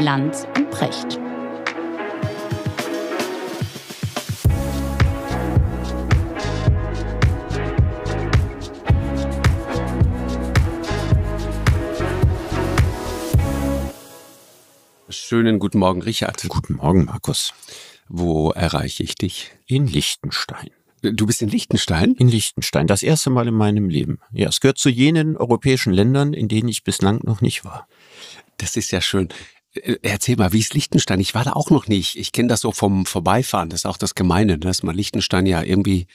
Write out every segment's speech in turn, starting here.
Land und Precht. Schönen guten Morgen, Richard. Guten Morgen, Markus. Wo erreiche ich dich? In Liechtenstein. Du bist in Liechtenstein? In Liechtenstein, das erste Mal in meinem Leben. Ja, es gehört zu jenen europäischen Ländern, in denen ich bislang noch nicht war. Das ist ja schön. Äh, erzähl mal, wie ist Liechtenstein? Ich war da auch noch nicht. Ich kenne das so vom Vorbeifahren. Das ist auch das Gemeine, ne, dass man Liechtenstein ja irgendwie,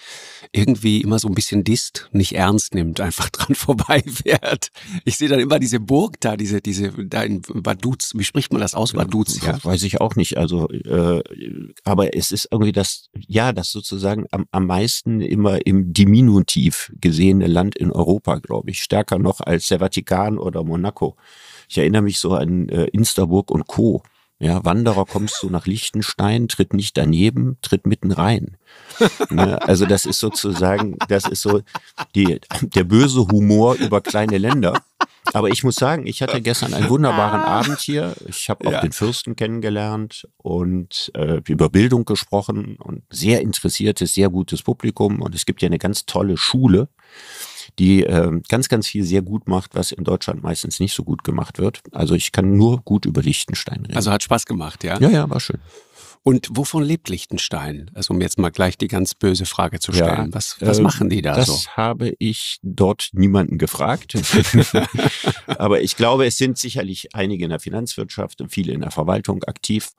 irgendwie immer so ein bisschen disst, nicht ernst nimmt, einfach dran vorbeifährt. Ich sehe dann immer diese Burg da, diese, diese, da in Baduz. Wie spricht man das aus? Baduz, ja? Weiß ich auch nicht. Also, äh, aber es ist irgendwie das, ja, das sozusagen am, am meisten immer im Diminutiv gesehene Land in Europa, glaube ich. Stärker noch als der Vatikan oder Monaco. Ich erinnere mich so an äh, Instaburg und Co. Ja, Wanderer kommst du nach Liechtenstein, tritt nicht daneben, tritt mitten rein. Ne, also das ist sozusagen, das ist so die, der böse Humor über kleine Länder. Aber ich muss sagen, ich hatte gestern einen wunderbaren ah. Abend hier. Ich habe auch ja. den Fürsten kennengelernt und äh, über Bildung gesprochen und sehr interessiertes, sehr gutes Publikum. Und es gibt ja eine ganz tolle Schule die äh, ganz, ganz viel sehr gut macht, was in Deutschland meistens nicht so gut gemacht wird. Also ich kann nur gut über Liechtenstein reden. Also hat Spaß gemacht, ja? Ja, ja, war schön. Und wovon lebt Liechtenstein? Also um jetzt mal gleich die ganz böse Frage zu stellen. Ja, was, was äh, machen die da das so? Das habe ich dort niemanden gefragt. Aber ich glaube, es sind sicherlich einige in der Finanzwirtschaft und viele in der Verwaltung aktiv.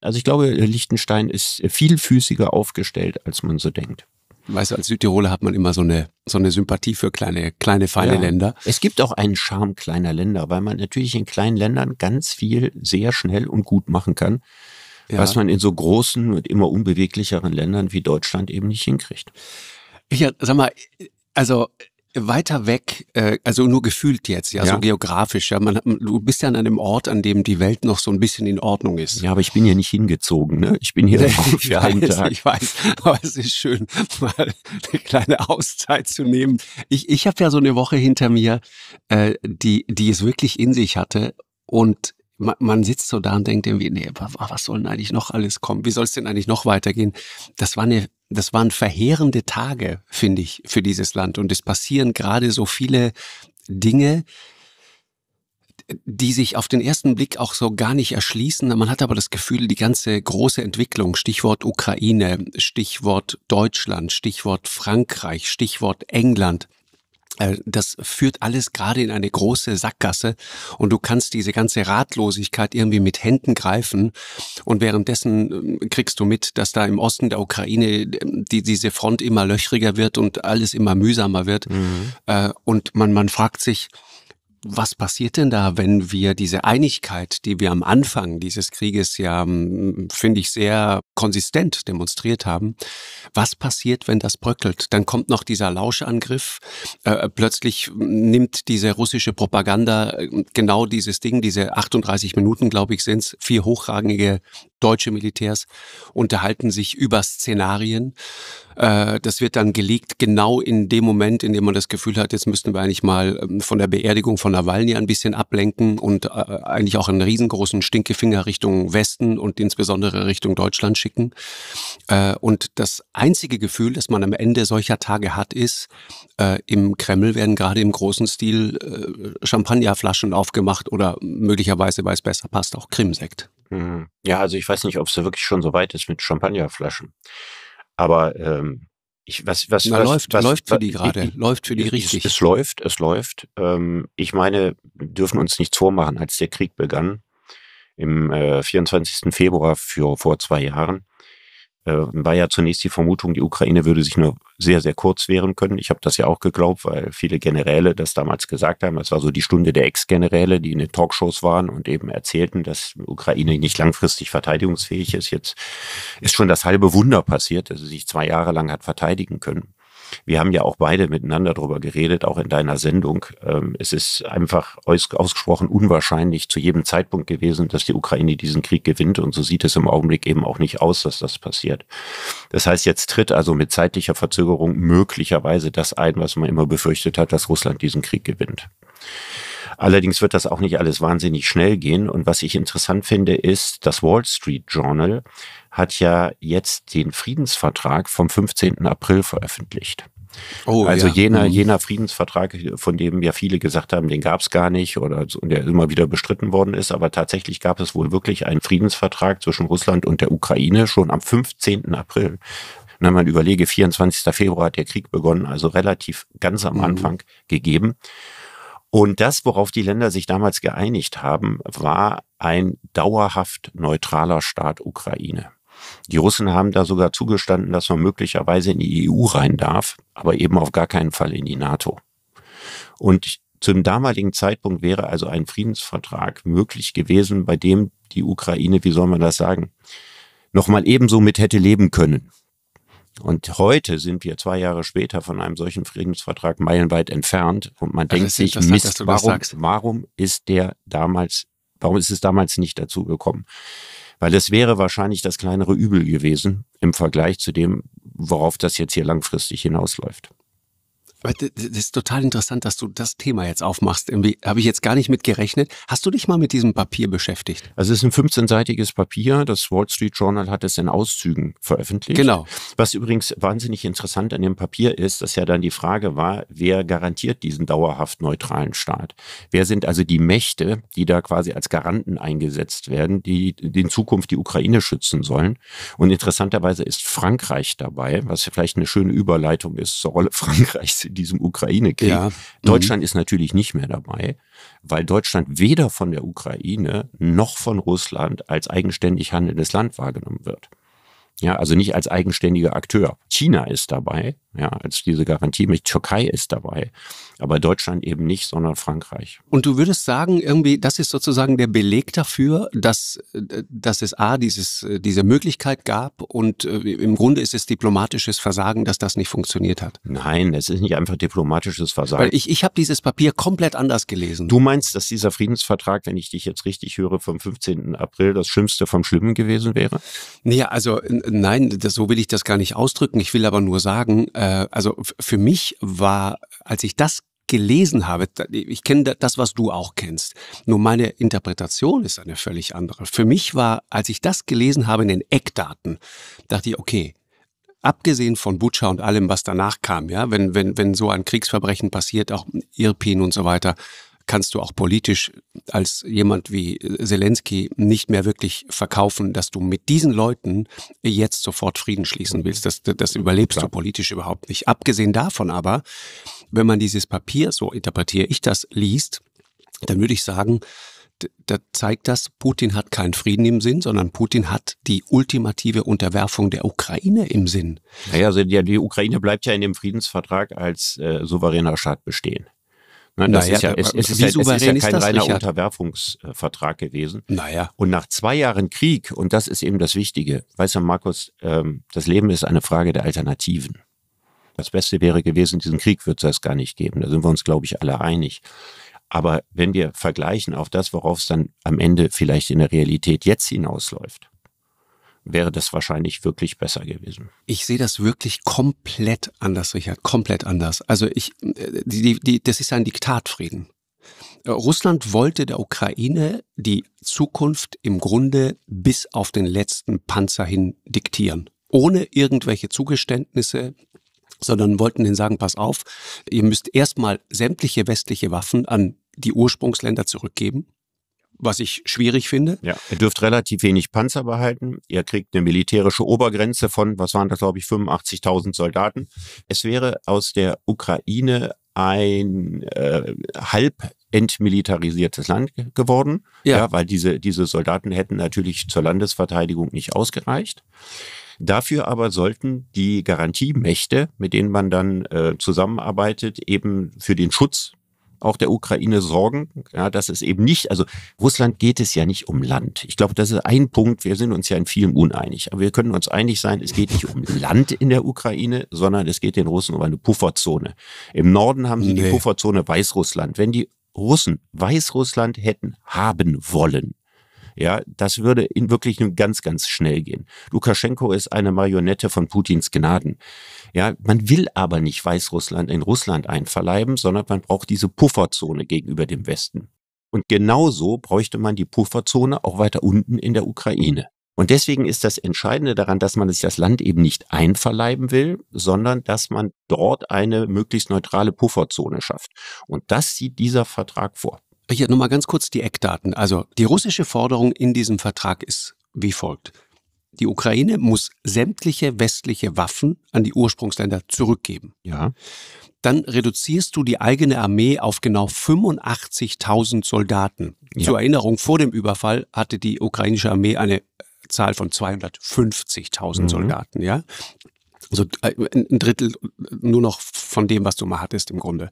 Also ich glaube, Liechtenstein ist vielfüßiger aufgestellt, als man so denkt. Weißt du, als Südtiroler hat man immer so eine, so eine Sympathie für kleine, kleine, feine ja. Länder. Es gibt auch einen Charme kleiner Länder, weil man natürlich in kleinen Ländern ganz viel sehr schnell und gut machen kann. Ja. was man in so großen und immer unbeweglicheren Ländern wie Deutschland eben nicht hinkriegt. Ich sag mal, also weiter weg, äh, also nur gefühlt jetzt, ja, ja. so geografisch. Ja, man, du bist ja an einem Ort, an dem die Welt noch so ein bisschen in Ordnung ist. Ja, aber ich bin ja nicht hingezogen. Ne? Ich bin hier nee, für einen weiß, Tag. Ich weiß, aber es ist schön, mal eine kleine Auszeit zu nehmen. Ich, ich habe ja so eine Woche hinter mir, äh, die, die es wirklich in sich hatte und man, man sitzt so da und denkt irgendwie, nee, was soll denn eigentlich noch alles kommen? Wie soll es denn eigentlich noch weitergehen? Das war eine das waren verheerende Tage, finde ich, für dieses Land. Und es passieren gerade so viele Dinge, die sich auf den ersten Blick auch so gar nicht erschließen. Man hat aber das Gefühl, die ganze große Entwicklung, Stichwort Ukraine, Stichwort Deutschland, Stichwort Frankreich, Stichwort England, äh, das führt alles gerade in eine große Sackgasse und du kannst diese ganze Ratlosigkeit irgendwie mit Händen greifen und währenddessen ähm, kriegst du mit, dass da im Osten der Ukraine ähm, die, diese Front immer löchriger wird und alles immer mühsamer wird mhm. Äh, und man, man fragt sich, was passiert denn da, wenn wir diese Einigkeit, die wir am Anfang dieses Krieges ja, hm, finde ich, sehr konsistent demonstriert haben, was passiert, wenn das bröckelt? Dann kommt noch dieser Lauschangriff, äh, plötzlich hm, nimmt diese russische Propaganda äh, genau dieses Ding, diese 38 Minuten, glaube ich, sind es, vier hochrangige deutsche Militärs unterhalten sich über Szenarien. Äh, das wird dann gelegt, genau in dem Moment, in dem man das Gefühl hat, jetzt müssten wir eigentlich mal ähm, von der Beerdigung von Nawalny ein bisschen ablenken und äh, eigentlich auch einen riesengroßen Stinkefinger Richtung Westen und insbesondere Richtung Deutschland schicken. Äh, und das einzige Gefühl, das man am Ende solcher Tage hat, ist, im Kreml werden gerade im großen Stil Champagnerflaschen aufgemacht oder möglicherweise, weil es besser passt, auch Krimsekt. Mhm. Ja, also ich weiß nicht, ob es wirklich schon so weit ist mit Champagnerflaschen. Aber ähm, ich, was, was, Na, was, läuft, was, läuft für die gerade, läuft für die richtig. Es, es läuft, es läuft. Ähm, ich meine, dürfen uns nichts vormachen, als der Krieg begann, im äh, 24. Februar für, vor zwei Jahren, äh, war ja zunächst die Vermutung, die Ukraine würde sich nur sehr, sehr kurz wehren können. Ich habe das ja auch geglaubt, weil viele Generäle das damals gesagt haben. Es war so die Stunde der Ex-Generäle, die in den Talkshows waren und eben erzählten, dass Ukraine nicht langfristig verteidigungsfähig ist. Jetzt ist schon das halbe Wunder passiert, dass sie sich zwei Jahre lang hat verteidigen können. Wir haben ja auch beide miteinander darüber geredet, auch in deiner Sendung. Ähm, es ist einfach ausgesprochen unwahrscheinlich zu jedem Zeitpunkt gewesen, dass die Ukraine diesen Krieg gewinnt. Und so sieht es im Augenblick eben auch nicht aus, dass das passiert. Das heißt, jetzt tritt also mit zeitlicher Verzögerung möglicherweise das ein, was man immer befürchtet hat, dass Russland diesen Krieg gewinnt. Allerdings wird das auch nicht alles wahnsinnig schnell gehen. Und was ich interessant finde, ist, das Wall Street Journal hat ja jetzt den Friedensvertrag vom 15. April veröffentlicht. Oh, also ja. jener, mhm. jener Friedensvertrag, von dem ja viele gesagt haben, den gab es gar nicht oder der immer wieder bestritten worden ist, aber tatsächlich gab es wohl wirklich einen Friedensvertrag zwischen Russland und der Ukraine schon am 15. April. Und wenn man überlege, 24. Februar hat der Krieg begonnen, also relativ ganz am mhm. Anfang gegeben. Und das, worauf die Länder sich damals geeinigt haben, war ein dauerhaft neutraler Staat Ukraine. Die Russen haben da sogar zugestanden, dass man möglicherweise in die EU rein darf, aber eben auf gar keinen Fall in die NATO. Und zum damaligen Zeitpunkt wäre also ein Friedensvertrag möglich gewesen, bei dem die Ukraine, wie soll man das sagen, nochmal ebenso mit hätte leben können. Und heute sind wir zwei Jahre später von einem solchen Friedensvertrag meilenweit entfernt. Und man das denkt sich, Mist, warum, warum ist der damals, warum ist es damals nicht dazu gekommen? Weil es wäre wahrscheinlich das kleinere Übel gewesen im Vergleich zu dem, worauf das jetzt hier langfristig hinausläuft. Das ist total interessant, dass du das Thema jetzt aufmachst. Irgendwie habe ich jetzt gar nicht mit gerechnet. Hast du dich mal mit diesem Papier beschäftigt? Also es ist ein 15-seitiges Papier. Das Wall Street Journal hat es in Auszügen veröffentlicht. Genau. Was übrigens wahnsinnig interessant an dem Papier ist, dass ja dann die Frage war, wer garantiert diesen dauerhaft neutralen Staat? Wer sind also die Mächte, die da quasi als Garanten eingesetzt werden, die in Zukunft die Ukraine schützen sollen? Und interessanterweise ist Frankreich dabei, was vielleicht eine schöne Überleitung ist zur Rolle Frankreichs diesem Ukraine-Krieg. Ja. Mhm. Deutschland mhm. ist natürlich nicht mehr dabei, weil Deutschland weder von der Ukraine noch von Russland als eigenständig handelndes Land wahrgenommen wird. Ja, also nicht als eigenständiger Akteur. China ist dabei, ja, als diese Garantie. Mit Türkei ist dabei, aber Deutschland eben nicht, sondern Frankreich. Und du würdest sagen, irgendwie, das ist sozusagen der Beleg dafür, dass, dass es A, dieses, diese Möglichkeit gab und äh, im Grunde ist es diplomatisches Versagen, dass das nicht funktioniert hat. Nein, es ist nicht einfach diplomatisches Versagen. Weil ich ich habe dieses Papier komplett anders gelesen. Du meinst, dass dieser Friedensvertrag, wenn ich dich jetzt richtig höre, vom 15. April das Schlimmste vom Schlimmen gewesen wäre? Naja, also nein, das, so will ich das gar nicht ausdrücken. Ich will aber nur sagen, äh, äh, also für mich war, als ich das gelesen habe, ich kenne das, was du auch kennst. Nur meine Interpretation ist eine völlig andere. Für mich war, als ich das gelesen habe in den Eckdaten, dachte ich, okay, abgesehen von Butcher und allem, was danach kam, ja, wenn, wenn, wenn so ein Kriegsverbrechen passiert, auch Irpin und so weiter, kannst du auch politisch als jemand wie äh, Zelensky nicht mehr wirklich verkaufen, dass du mit diesen Leuten jetzt sofort Frieden schließen willst. Das, das überlebst Klar. du politisch überhaupt nicht. Abgesehen davon aber, wenn man dieses Papier, so interpretiere ich das, liest, dann würde ich sagen, da zeigt das, Putin hat keinen Frieden im Sinn, sondern Putin hat die ultimative Unterwerfung der Ukraine im Sinn. Naja, also die, die Ukraine bleibt ja in dem Friedensvertrag als äh, souveräner Staat bestehen. Ne, Na, das naja, ist ja, es, es äh, ist, ja, halt, es ist ja kein ist reiner Richard? Unterwerfungsvertrag gewesen. Naja. Und nach zwei Jahren Krieg, und das ist eben das Wichtige, weißt du, Markus, ähm, das Leben ist eine Frage der Alternativen. Das Beste wäre gewesen, diesen Krieg wird es gar nicht geben. Da sind wir uns, glaube ich, alle einig. Aber wenn wir vergleichen auf das, worauf es dann am Ende vielleicht in der Realität jetzt hinausläuft, wäre das wahrscheinlich wirklich besser gewesen. Ich sehe das wirklich komplett anders, Richard, komplett anders. Also ich, äh, die, die, das ist ein Diktatfrieden. Äh, Russland wollte der Ukraine die Zukunft im Grunde bis auf den letzten Panzer hin diktieren. Ohne irgendwelche Zugeständnisse, sondern wollten ihnen sagen, pass auf, ihr müsst erstmal sämtliche westliche Waffen an die Ursprungsländer zurückgeben was ich schwierig finde. Ja, ihr dürft relativ wenig Panzer behalten. Ihr kriegt eine militärische Obergrenze von, was waren das, glaube ich, 85.000 Soldaten. Es wäre aus der Ukraine ein äh, halb entmilitarisiertes Land geworden, ja. ja. weil diese, diese Soldaten hätten natürlich zur Landesverteidigung nicht ausgereicht. Dafür aber sollten die Garantiemächte, mit denen man dann äh, zusammenarbeitet, eben für den Schutz auch der Ukraine sorgen, ja, dass es eben nicht, also Russland geht es ja nicht um Land. Ich glaube, das ist ein Punkt, wir sind uns ja in vielem uneinig, aber wir können uns einig sein, es geht nicht um Land in der Ukraine, sondern es geht den Russen um eine Pufferzone. Im Norden haben sie nee. die Pufferzone Weißrussland. Wenn die Russen Weißrussland hätten haben wollen, ja, das würde in wirklich nur ganz, ganz schnell gehen. Lukaschenko ist eine Marionette von Putins Gnaden. Ja, man will aber nicht Weißrussland in Russland einverleiben, sondern man braucht diese Pufferzone gegenüber dem Westen. Und genauso bräuchte man die Pufferzone auch weiter unten in der Ukraine. Und deswegen ist das Entscheidende daran, dass man sich das Land eben nicht einverleiben will, sondern dass man dort eine möglichst neutrale Pufferzone schafft. Und das sieht dieser Vertrag vor. Hier nochmal ganz kurz die Eckdaten. Also die russische Forderung in diesem Vertrag ist wie folgt. Die Ukraine muss sämtliche westliche Waffen an die Ursprungsländer zurückgeben. Ja. Dann reduzierst du die eigene Armee auf genau 85.000 Soldaten. Ja. Zur Erinnerung, vor dem Überfall hatte die ukrainische Armee eine Zahl von 250.000 mhm. Soldaten, ja. Also äh, ein Drittel nur noch von dem, was du mal hattest im Grunde.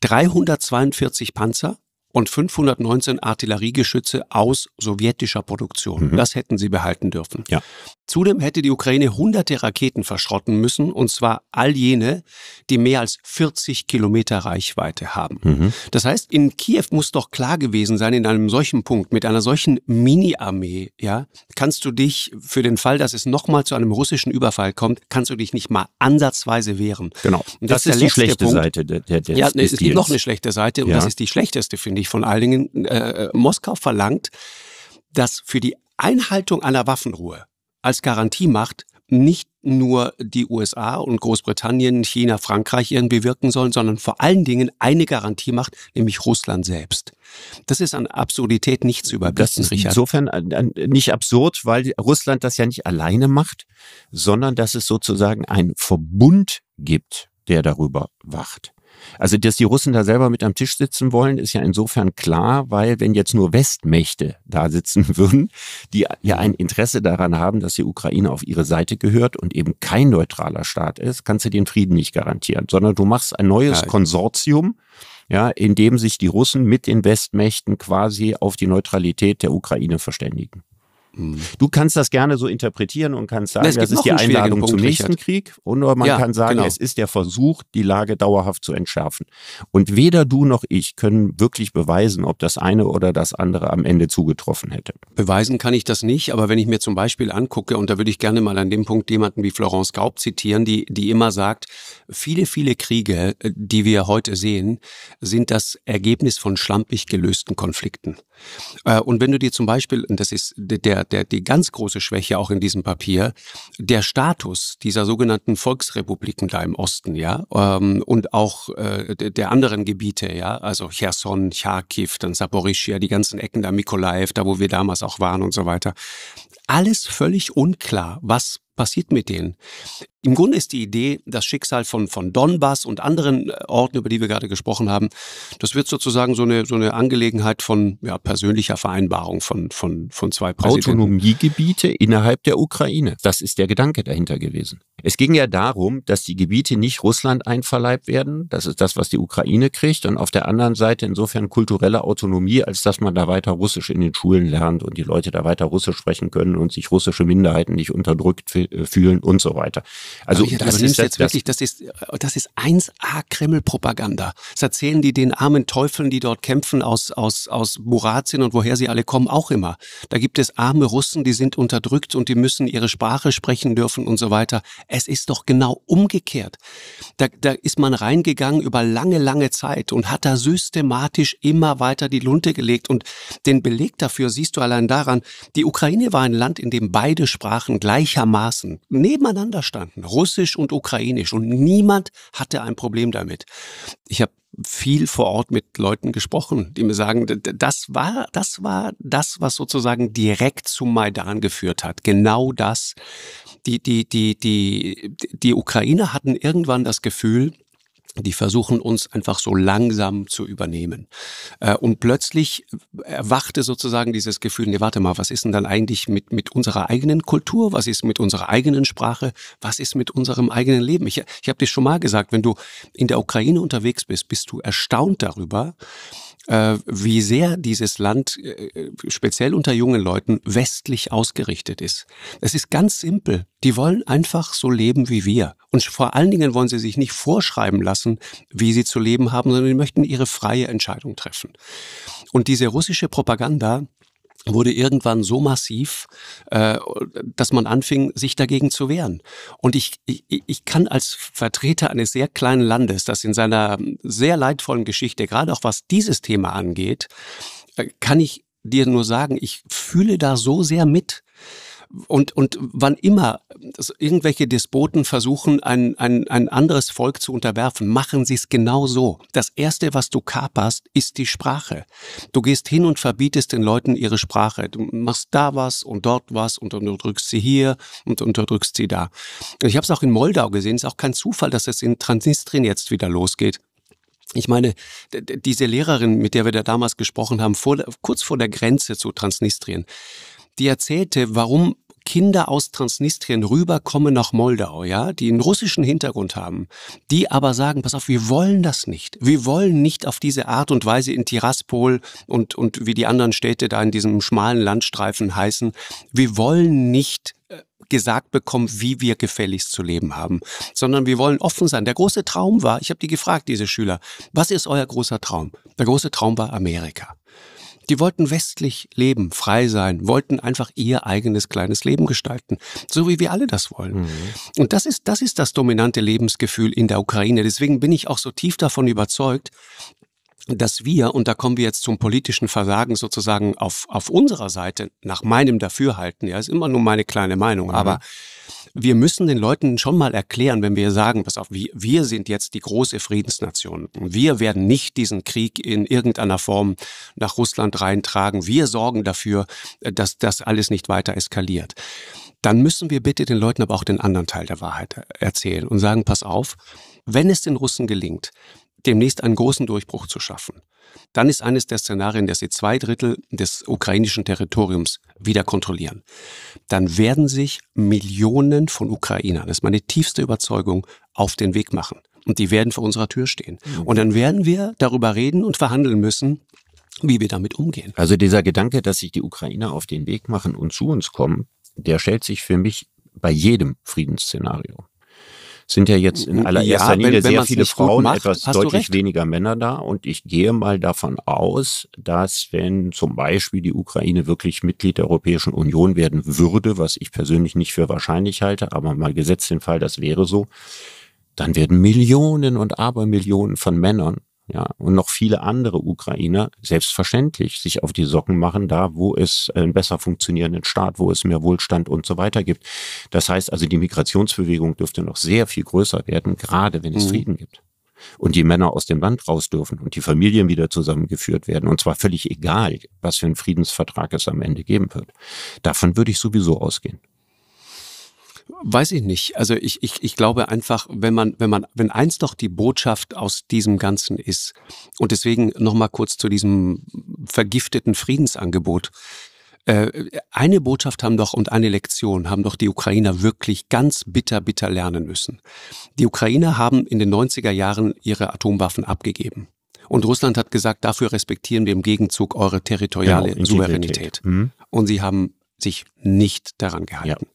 342 Panzer, und 519 Artilleriegeschütze aus sowjetischer Produktion. Mhm. Das hätten sie behalten dürfen. Ja. Zudem hätte die Ukraine hunderte Raketen verschrotten müssen, und zwar all jene, die mehr als 40 Kilometer Reichweite haben. Mhm. Das heißt, in Kiew muss doch klar gewesen sein, in einem solchen Punkt, mit einer solchen Mini-Armee, ja, kannst du dich für den Fall, dass es nochmal zu einem russischen Überfall kommt, kannst du dich nicht mal ansatzweise wehren. Genau. Und das, das ist, ist die schlechte Punkt. Seite der, der, des, ja, ne, es gibt noch eine schlechte Seite, und ja. das ist die schlechteste, finde ich nicht von allen Dingen, äh, Moskau verlangt, dass für die Einhaltung einer Waffenruhe als Garantie macht, nicht nur die USA und Großbritannien, China, Frankreich irgendwie wirken sollen, sondern vor allen Dingen eine Garantie macht, nämlich Russland selbst. Das ist an Absurdität nichts zu überbieten, Das ist Richard. insofern äh, äh, nicht absurd, weil Russland das ja nicht alleine macht, sondern dass es sozusagen einen Verbund gibt, der darüber wacht. Also, dass die Russen da selber mit am Tisch sitzen wollen, ist ja insofern klar, weil wenn jetzt nur Westmächte da sitzen würden, die ja ein Interesse daran haben, dass die Ukraine auf ihre Seite gehört und eben kein neutraler Staat ist, kannst du den Frieden nicht garantieren, sondern du machst ein neues ja. Konsortium, ja, in dem sich die Russen mit den Westmächten quasi auf die Neutralität der Ukraine verständigen. Mhm. Du kannst das gerne so interpretieren und kannst sagen, Na, das ist die Einladung Punkt, zum nächsten Richard. Krieg. Und man ja, kann sagen, genau. es ist der Versuch, die Lage dauerhaft zu entschärfen. Und weder du noch ich können wirklich beweisen, ob das eine oder das andere am Ende zugetroffen hätte. Beweisen kann ich das nicht, aber wenn ich mir zum Beispiel angucke, und da würde ich gerne mal an dem Punkt jemanden wie Florence Gaub zitieren, die, die immer sagt, viele, viele Kriege, äh, die wir heute sehen, sind das Ergebnis von schlampig gelösten Konflikten. Äh, und wenn du dir zum Beispiel, das ist der der die ganz große Schwäche auch in diesem Papier, der Status dieser sogenannten Volksrepubliken da im Osten, ja, ähm, und auch äh, der anderen Gebiete, ja, also Cherson, Charkiw, dann Saporischia, die ganzen Ecken da Mikolaev, da wo wir damals auch waren und so weiter. Alles völlig unklar, was passiert mit denen? Im Grunde ist die Idee, das Schicksal von, von Donbass und anderen äh, Orten, über die wir gerade gesprochen haben, das wird sozusagen so eine, so eine Angelegenheit von ja, persönlicher Vereinbarung von, von, von zwei Präsidenten. Autonomiegebiete innerhalb der Ukraine. Das ist der Gedanke dahinter gewesen. Es ging ja darum, dass die Gebiete nicht Russland einverleibt werden. Das ist das, was die Ukraine kriegt. Und auf der anderen Seite insofern kulturelle Autonomie, als dass man da weiter Russisch in den Schulen lernt und die Leute da weiter Russisch sprechen können und sich russische Minderheiten nicht unterdrückt äh, fühlen und so weiter. Also ja, das ist jetzt das wirklich, das ist, das ist 1A Kreml-Propaganda. Das erzählen die den armen Teufeln, die dort kämpfen aus, aus, aus Buratien und woher sie alle kommen, auch immer. Da gibt es arme Russen, die sind unterdrückt und die müssen ihre Sprache sprechen dürfen und so weiter. Es ist doch genau umgekehrt. Da, da ist man reingegangen über lange, lange Zeit und hat da systematisch immer weiter die Lunte gelegt. Und den Beleg dafür siehst du allein daran, die Ukraine war ein Land, in dem beide Sprachen gleichermaßen nebeneinander standen. Sprachen, Russisch und Ukrainisch. Und niemand hatte ein Problem damit. Ich habe viel vor Ort mit Leuten gesprochen, die mir sagen, das war, das war das, was sozusagen direkt zum Maidan geführt hat. Genau das. Die, die, die, die, die Ukrainer hatten irgendwann das Gefühl, die versuchen uns einfach so langsam zu übernehmen. Äh, und plötzlich erwachte sozusagen dieses Gefühl, nee, warte mal, was ist denn dann eigentlich mit, mit unserer eigenen Kultur? Was ist mit unserer eigenen Sprache? Was ist mit unserem eigenen Leben? Ich, ich habe dir schon mal gesagt, wenn du in der Ukraine unterwegs bist, bist du erstaunt darüber, äh, wie sehr dieses Land äh, äh, speziell unter jungen Leuten westlich ausgerichtet ist. Es ist ganz simpel. Die wollen einfach so leben wie wir. Und vor allen Dingen wollen sie sich nicht vorschreiben lassen, wie sie zu leben haben, sondern sie möchten ihre freie Entscheidung treffen. Und diese russische Propaganda wurde irgendwann so massiv, äh, dass man anfing, sich dagegen zu wehren. Und ich, ich, ich kann als Vertreter eines sehr kleinen Landes, das in seiner sehr leidvollen Geschichte, gerade auch was dieses Thema angeht, äh, kann ich dir nur sagen, ich fühle da so sehr mit. Und, und wann immer irgendwelche Despoten versuchen, ein, ein, ein anderes Volk zu unterwerfen, machen sie es genau so. Das Erste, was du kaperst, ist die Sprache. Du gehst hin und verbietest den Leuten ihre Sprache. Du machst da was und dort was und unterdrückst sie hier und unterdrückst sie da. Ich habe es auch in Moldau gesehen. Es ist auch kein Zufall, dass es in Transnistrien jetzt wieder losgeht. Ich meine, diese Lehrerin, mit der wir da damals gesprochen haben, vor, kurz vor der Grenze zu Transnistrien, die erzählte, warum Kinder aus Transnistrien rüberkommen nach Moldau, ja, die einen russischen Hintergrund haben, die aber sagen, pass auf, wir wollen das nicht. Wir wollen nicht auf diese Art und Weise in Tiraspol und, und wie die anderen Städte da in diesem schmalen Landstreifen heißen, wir wollen nicht äh, gesagt bekommen, wie wir gefälligst zu leben haben, sondern wir wollen offen sein. Der große Traum war, ich habe die gefragt, diese Schüler, was ist euer großer Traum? Der große Traum war Amerika. Die wollten westlich leben, frei sein, wollten einfach ihr eigenes kleines Leben gestalten, so wie wir alle das wollen. Mhm. Und das ist, das ist das dominante Lebensgefühl in der Ukraine. Deswegen bin ich auch so tief davon überzeugt, dass wir, und da kommen wir jetzt zum politischen Versagen sozusagen auf, auf unserer Seite, nach meinem Dafürhalten, ja, ist immer nur meine kleine Meinung, mhm. aber wir müssen den Leuten schon mal erklären, wenn wir sagen, pass auf, wir, wir sind jetzt die große Friedensnation. Wir werden nicht diesen Krieg in irgendeiner Form nach Russland reintragen. Wir sorgen dafür, äh, dass das alles nicht weiter eskaliert. Dann müssen wir bitte den Leuten aber auch den anderen Teil der Wahrheit äh, erzählen und sagen, pass auf, wenn es den Russen gelingt, demnächst einen großen Durchbruch zu schaffen. Dann ist eines der Szenarien, dass sie zwei Drittel des ukrainischen Territoriums wieder kontrollieren. Dann werden sich Millionen von Ukrainern, das ist meine tiefste Überzeugung, auf den Weg machen. Und die werden vor unserer Tür stehen. Mhm. Und dann werden wir darüber reden und verhandeln müssen, wie wir damit umgehen. Also dieser Gedanke, dass sich die Ukrainer auf den Weg machen und zu uns kommen, der stellt sich für mich bei jedem Friedensszenario sind ja jetzt in allererster ja, Linie wenn, wenn viele Frauen, macht, etwas deutlich weniger Männer da. Und ich gehe mal davon aus, dass wenn zum Beispiel die Ukraine wirklich Mitglied der Europäischen Union werden würde, was ich persönlich nicht für wahrscheinlich halte, aber mal gesetzt den Fall, das wäre so, dann werden Millionen und Abermillionen von Männern ja, und noch viele andere Ukrainer selbstverständlich sich auf die Socken machen, da wo es äh, einen besser funktionierenden Staat, wo es mehr Wohlstand und so weiter gibt. Das heißt also, die Migrationsbewegung dürfte noch sehr viel größer werden, gerade wenn es mhm. Frieden gibt. Und die Männer aus dem Land raus dürfen und die Familien wieder zusammengeführt werden. Und zwar völlig egal, was für einen Friedensvertrag es am Ende geben wird. Davon würde ich sowieso ausgehen. Weiß ich nicht. Also ich, ich, ich glaube einfach, wenn man, wenn man, wenn eins doch die Botschaft aus diesem Ganzen ist, und deswegen nochmal kurz zu diesem vergifteten Friedensangebot. Äh, eine Botschaft haben doch und eine Lektion haben doch die Ukrainer wirklich ganz bitter, bitter lernen müssen. Die Ukrainer haben in den 90er Jahren ihre Atomwaffen abgegeben. Und Russland hat gesagt, dafür respektieren wir im Gegenzug eure territoriale genau, Souveränität. Mhm. Und sie haben sich nicht daran gehalten. Ja.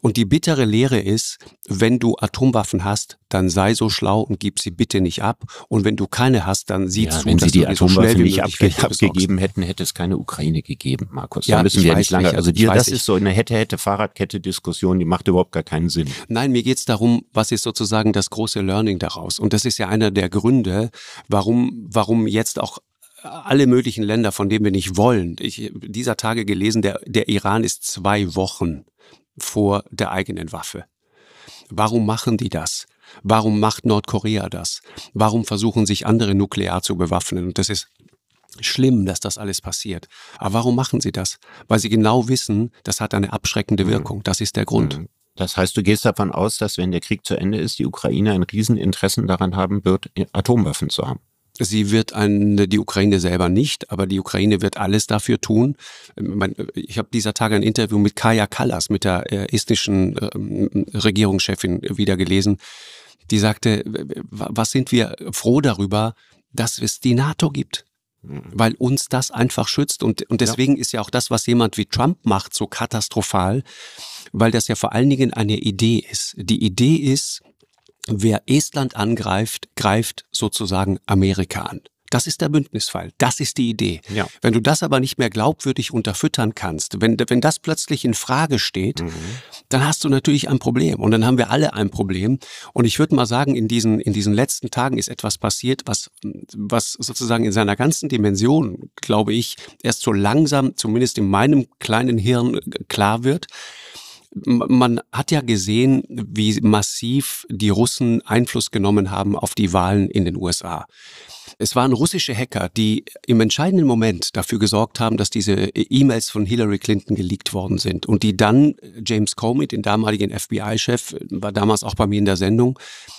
Und die bittere Lehre ist, wenn du Atomwaffen hast, dann sei so schlau und gib sie bitte nicht ab. Und wenn du keine hast, dann sieh ja, zu, wenn dass sie die Atomwaffen so nicht abge abgegeben hätten, hätte es keine Ukraine gegeben, Markus. Da ja, müssen wir nicht lange. also die, das ist so eine hätte-hätte-Fahrradkette-Diskussion, die macht überhaupt gar keinen Sinn. Nein, mir geht es darum, was ist sozusagen das große Learning daraus? Und das ist ja einer der Gründe, warum, warum jetzt auch alle möglichen Länder, von denen wir nicht wollen. Ich dieser Tage gelesen, der, der Iran ist zwei Wochen vor der eigenen Waffe. Warum machen die das? Warum macht Nordkorea das? Warum versuchen sich andere nuklear zu bewaffnen? Und das ist schlimm, dass das alles passiert. Aber warum machen sie das? Weil sie genau wissen, das hat eine abschreckende mhm. Wirkung. Das ist der Grund. Mhm. Das heißt, du gehst davon aus, dass wenn der Krieg zu Ende ist, die Ukraine ein Rieseninteressen daran haben wird, Atomwaffen zu haben. Sie wird eine, die Ukraine selber nicht, aber die Ukraine wird alles dafür tun. Ich habe dieser Tage ein Interview mit Kaya Kallas, mit der äh, estnischen ähm, Regierungschefin, äh, wieder gelesen. Die sagte, was sind wir froh darüber, dass es die NATO gibt? Mhm. Weil uns das einfach schützt. Und, und deswegen ja. ist ja auch das, was jemand wie Trump macht, so katastrophal, weil das ja vor allen Dingen eine Idee ist. Die Idee ist, wer Estland angreift, greift sozusagen Amerika an. Das ist der Bündnisfall. Das ist die Idee. Ja. Wenn du das aber nicht mehr glaubwürdig unterfüttern kannst, wenn, wenn das plötzlich in Frage steht, mhm. dann hast du natürlich ein Problem. Und dann haben wir alle ein Problem. Und ich würde mal sagen, in diesen, in diesen letzten Tagen ist etwas passiert, was, was sozusagen in seiner ganzen Dimension, glaube ich, erst so langsam, zumindest in meinem kleinen Hirn, äh, klar wird man hat ja gesehen, wie massiv die Russen Einfluss genommen haben auf die Wahlen in den USA. Es waren russische Hacker, die im entscheidenden Moment dafür gesorgt haben, dass diese E-Mails von Hillary Clinton geleakt worden sind und die dann James Comey, den damaligen FBI-Chef, war damals auch bei mir in der Sendung,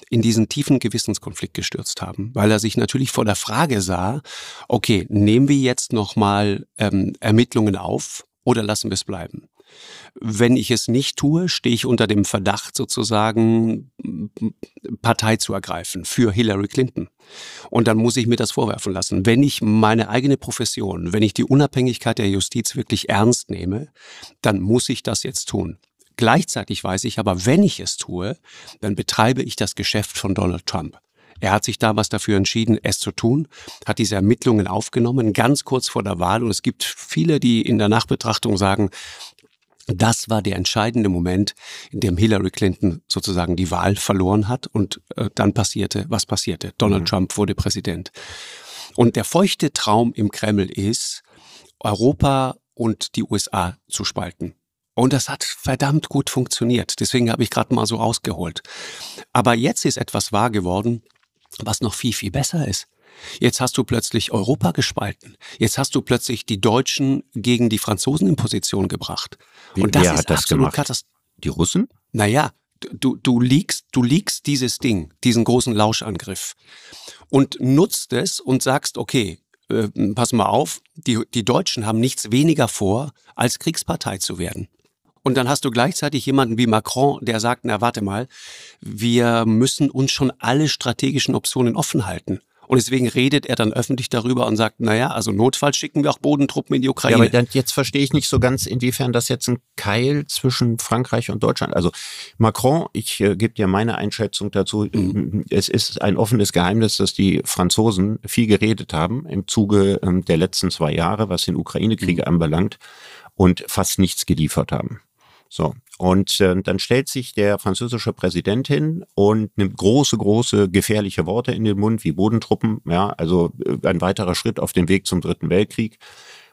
in diesen tiefen Gewissenskonflikt gestürzt haben, weil er sich natürlich vor der Frage sah, okay, nehmen wir jetzt nochmal ähm, Ermittlungen auf oder lassen wir es bleiben? Wenn ich es nicht tue, stehe ich unter dem Verdacht sozusagen, Partei zu ergreifen für Hillary Clinton. Und dann muss ich mir das vorwerfen lassen. Wenn ich meine eigene Profession, wenn ich die Unabhängigkeit der Justiz wirklich ernst nehme, dann muss ich das jetzt tun. Gleichzeitig weiß ich aber, wenn ich es tue, dann betreibe ich das Geschäft von Donald Trump. Er hat sich damals dafür entschieden, es zu tun, hat diese Ermittlungen aufgenommen, ganz kurz vor der Wahl. Und es gibt viele, die in der Nachbetrachtung sagen, das war der entscheidende Moment, in dem Hillary Clinton sozusagen die Wahl verloren hat und äh, dann passierte, was passierte. Donald mhm. Trump wurde Präsident. Und der feuchte Traum im Kreml ist, Europa und die USA zu spalten. Und das hat verdammt gut funktioniert. Deswegen habe ich gerade mal so rausgeholt. Aber jetzt ist etwas wahr geworden, was noch viel, viel besser ist. Jetzt hast du plötzlich Europa gespalten. Jetzt hast du plötzlich die Deutschen gegen die Franzosen in Position gebracht. Wie, Und das wer ist hat das absolut katastrophal. Die Russen? Naja, du, du liegst, du liegst dieses Ding, diesen großen Lauschangriff und nutzt es und sagst, okay, äh, pass mal auf, die, die Deutschen haben nichts weniger vor, als Kriegspartei zu werden. Und dann hast du gleichzeitig jemanden wie Macron, der sagt, na warte mal, wir müssen uns schon alle strategischen Optionen offen halten. Und deswegen redet er dann öffentlich darüber und sagt, naja, also Notfall schicken wir auch Bodentruppen in die Ukraine. Ja, aber dann, jetzt verstehe ich nicht so ganz, inwiefern das jetzt ein Keil zwischen Frankreich und Deutschland. Also Macron, ich äh, gebe dir meine Einschätzung dazu, mhm. es ist ein offenes Geheimnis, dass die Franzosen viel geredet haben im Zuge ähm, der letzten zwei Jahre, was den Ukraine-Krieg mhm. anbelangt und fast nichts geliefert haben. So, und äh, dann stellt sich der französische Präsident hin und nimmt große, große gefährliche Worte in den Mund, wie Bodentruppen, ja, also äh, ein weiterer Schritt auf dem Weg zum Dritten Weltkrieg.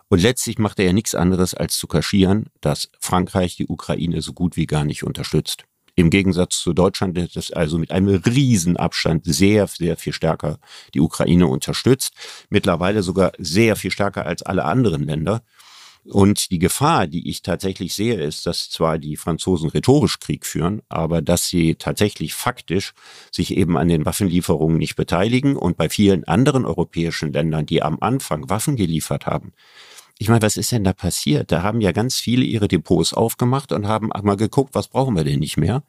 Und letztlich macht er ja nichts anderes, als zu kaschieren, dass Frankreich die Ukraine so gut wie gar nicht unterstützt. Im Gegensatz zu Deutschland, das also mit einem riesen Abstand sehr, sehr viel stärker die Ukraine unterstützt. Mittlerweile sogar sehr viel stärker als alle anderen Länder. Und die Gefahr, die ich tatsächlich sehe, ist, dass zwar die Franzosen rhetorisch Krieg führen, aber dass sie tatsächlich faktisch sich eben an den Waffenlieferungen nicht beteiligen und bei vielen anderen europäischen Ländern, die am Anfang Waffen geliefert haben, ich meine, was ist denn da passiert? Da haben ja ganz viele ihre Depots aufgemacht und haben mal geguckt, was brauchen wir denn nicht mehr?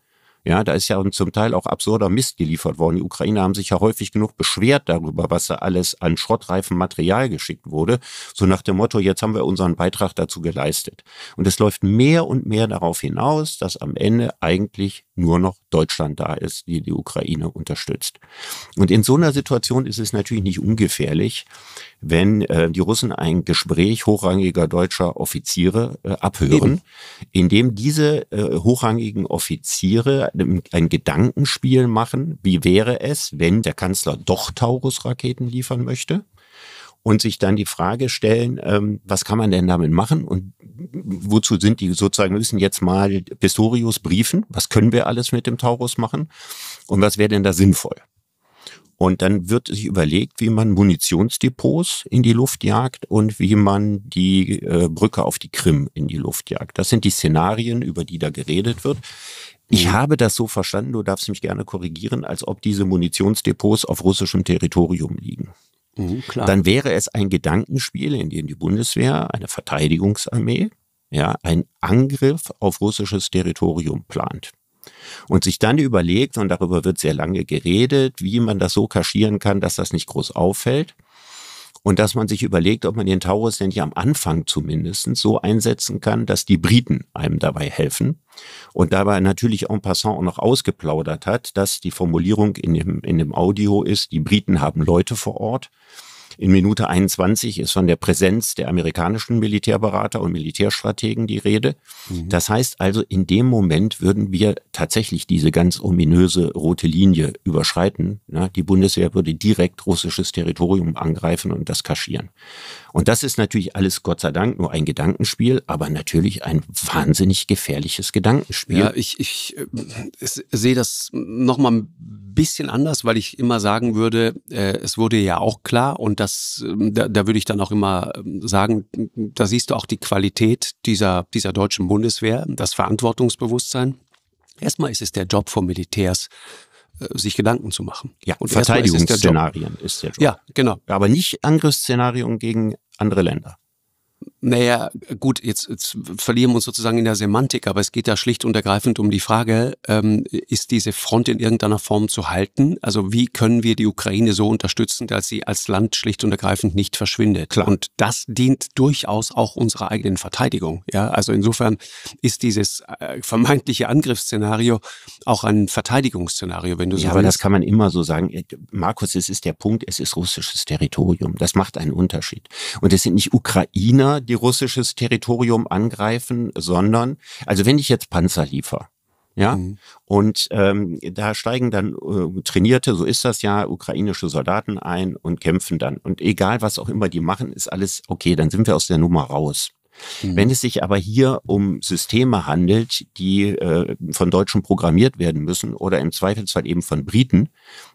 Ja, da ist ja zum Teil auch absurder Mist geliefert worden. Die Ukrainer haben sich ja häufig genug beschwert darüber, was da alles an schrottreifen Material geschickt wurde. So nach dem Motto, jetzt haben wir unseren Beitrag dazu geleistet. Und es läuft mehr und mehr darauf hinaus, dass am Ende eigentlich nur noch Deutschland da ist, die die Ukraine unterstützt. Und in so einer Situation ist es natürlich nicht ungefährlich, wenn äh, die Russen ein Gespräch hochrangiger deutscher Offiziere äh, abhören, Eben. in dem diese äh, hochrangigen Offiziere ein, ein Gedankenspiel machen, wie wäre es, wenn der Kanzler doch Taurus-Raketen liefern möchte? und sich dann die Frage stellen, ähm, was kann man denn damit machen und wozu sind die sozusagen, wir müssen jetzt mal Pistorius briefen, was können wir alles mit dem Taurus machen und was wäre denn da sinnvoll? Und dann wird sich überlegt, wie man Munitionsdepots in die Luft jagt und wie man die äh, Brücke auf die Krim in die Luft jagt. Das sind die Szenarien, über die da geredet wird. Ich mhm. habe das so verstanden, du darfst mich gerne korrigieren, als ob diese Munitionsdepots auf russischem Territorium liegen. Mhm, dann wäre es ein Gedankenspiel, in dem die Bundeswehr eine Verteidigungsarmee, ja, einen Angriff auf russisches Territorium plant. Und sich dann überlegt, und darüber wird sehr lange geredet, wie man das so kaschieren kann, dass das nicht groß auffällt. Und dass man sich überlegt, ob man den Taurus denn nicht am Anfang zumindest so einsetzen kann, dass die Briten einem dabei helfen. Und dabei natürlich en passant auch noch ausgeplaudert hat, dass die Formulierung in dem, in dem Audio ist, die Briten haben Leute vor Ort. In Minute 21 ist von der Präsenz der amerikanischen Militärberater und Militärstrategen die Rede. Mhm. Das heißt also, in dem Moment würden wir tatsächlich diese ganz ominöse rote Linie überschreiten. Ja, die Bundeswehr würde direkt russisches Territorium angreifen und das kaschieren. Und das ist natürlich alles Gott sei Dank nur ein Gedankenspiel, aber natürlich ein wahnsinnig gefährliches Gedankenspiel. Ja, ich, ich, ich äh, sehe das nochmal ein bisschen anders, weil ich immer sagen würde, äh, es wurde ja auch klar und das, ähm, da, da würde ich dann auch immer ähm, sagen, da siehst du auch die Qualität dieser, dieser deutschen Bundeswehr, das Verantwortungsbewusstsein. Erstmal ist es der Job von Militärs, äh, sich Gedanken zu machen. Ja, und Verteidigungsszenarien ist der Job. Ja, genau. Aber nicht Angriffsszenarien gegen andere Länder. Naja, gut, jetzt, jetzt verlieren wir uns sozusagen in der Semantik, aber es geht da schlicht und ergreifend um die Frage, ähm, ist diese Front in irgendeiner Form zu halten? Also wie können wir die Ukraine so unterstützen, dass sie als Land schlicht und ergreifend nicht verschwindet? Klar. Und das dient durchaus auch unserer eigenen Verteidigung. Ja, also insofern ist dieses äh, vermeintliche Angriffsszenario auch ein Verteidigungsszenario, wenn du so ja, willst. Aber das kann man immer so sagen. Äh, Markus, es ist der Punkt, es ist russisches Territorium. Das macht einen Unterschied. Und es sind nicht Ukrainer, die russisches Territorium angreifen, sondern, also wenn ich jetzt Panzer liefere, ja, mhm. und ähm, da steigen dann äh, trainierte, so ist das ja, ukrainische Soldaten ein und kämpfen dann. Und egal, was auch immer die machen, ist alles okay, dann sind wir aus der Nummer raus. Mhm. Wenn es sich aber hier um Systeme handelt, die äh, von Deutschen programmiert werden müssen oder im Zweifelsfall eben von Briten,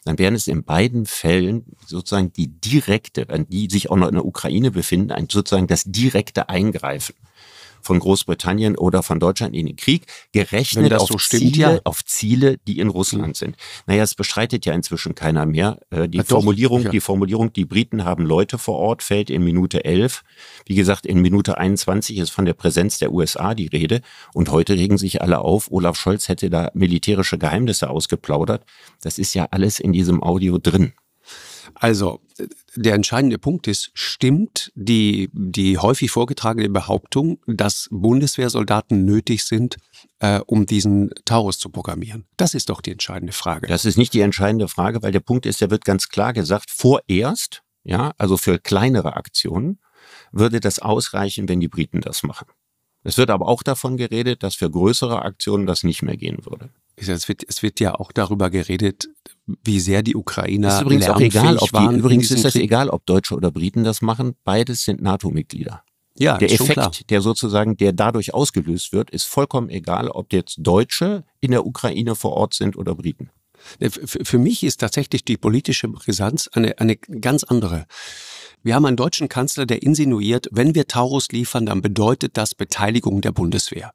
dann wären es in beiden Fällen sozusagen die direkte, die sich auch noch in der Ukraine befinden, ein, sozusagen das direkte Eingreifen von Großbritannien oder von Deutschland in den Krieg, gerechnet auf, so stimmt, Ziele, ja. auf Ziele, die in Russland mhm. sind. Naja, es bestreitet ja inzwischen keiner mehr. Äh, die, ja, Formulierung, doch, ja. die Formulierung, die Briten haben Leute vor Ort, fällt in Minute 11. Wie gesagt, in Minute 21 ist von der Präsenz der USA die Rede. Und heute regen sich alle auf, Olaf Scholz hätte da militärische Geheimnisse ausgeplaudert. Das ist ja alles in diesem Audio drin. Also, der entscheidende Punkt ist, stimmt die, die häufig vorgetragene Behauptung, dass Bundeswehrsoldaten nötig sind, äh, um diesen Taurus zu programmieren? Das ist doch die entscheidende Frage. Das ist nicht die entscheidende Frage, weil der Punkt ist, der wird ganz klar gesagt, vorerst, ja, also für kleinere Aktionen, würde das ausreichen, wenn die Briten das machen. Es wird aber auch davon geredet, dass für größere Aktionen das nicht mehr gehen würde. Es wird, es wird ja auch darüber geredet, wie sehr die Ukrainer ist übrigens auch egal, ob die, Übrigens ist das Krieg. egal, ob Deutsche oder Briten das machen. Beides sind NATO-Mitglieder. Ja, der Effekt, der sozusagen, der dadurch ausgelöst wird, ist vollkommen egal, ob jetzt Deutsche in der Ukraine vor Ort sind oder Briten. Äh, für mich ist tatsächlich die politische Brisanz eine, eine ganz andere. Wir haben einen deutschen Kanzler, der insinuiert, wenn wir Taurus liefern, dann bedeutet das Beteiligung der Bundeswehr.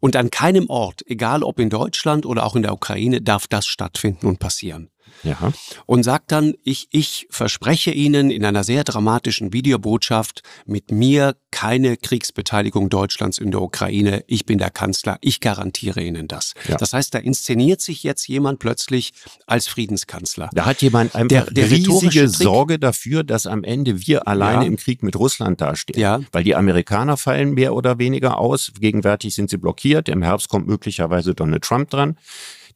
Und an keinem Ort, egal ob in Deutschland oder auch in der Ukraine, darf das stattfinden und passieren ja. und sagt dann, ich, ich verspreche Ihnen in einer sehr dramatischen Videobotschaft mit mir keine Kriegsbeteiligung Deutschlands in der Ukraine. Ich bin der Kanzler. Ich garantiere Ihnen das. Ja. Das heißt, da inszeniert sich jetzt jemand plötzlich als Friedenskanzler. Da hat jemand einfach der, der riesige Sorge dafür, dass am Ende wir alleine ja. im Krieg mit Russland dastehen. Ja. Weil die Amerikaner fallen mehr oder weniger aus. Gegenwärtig sind sie blockiert. Im Herbst kommt möglicherweise Donald Trump dran.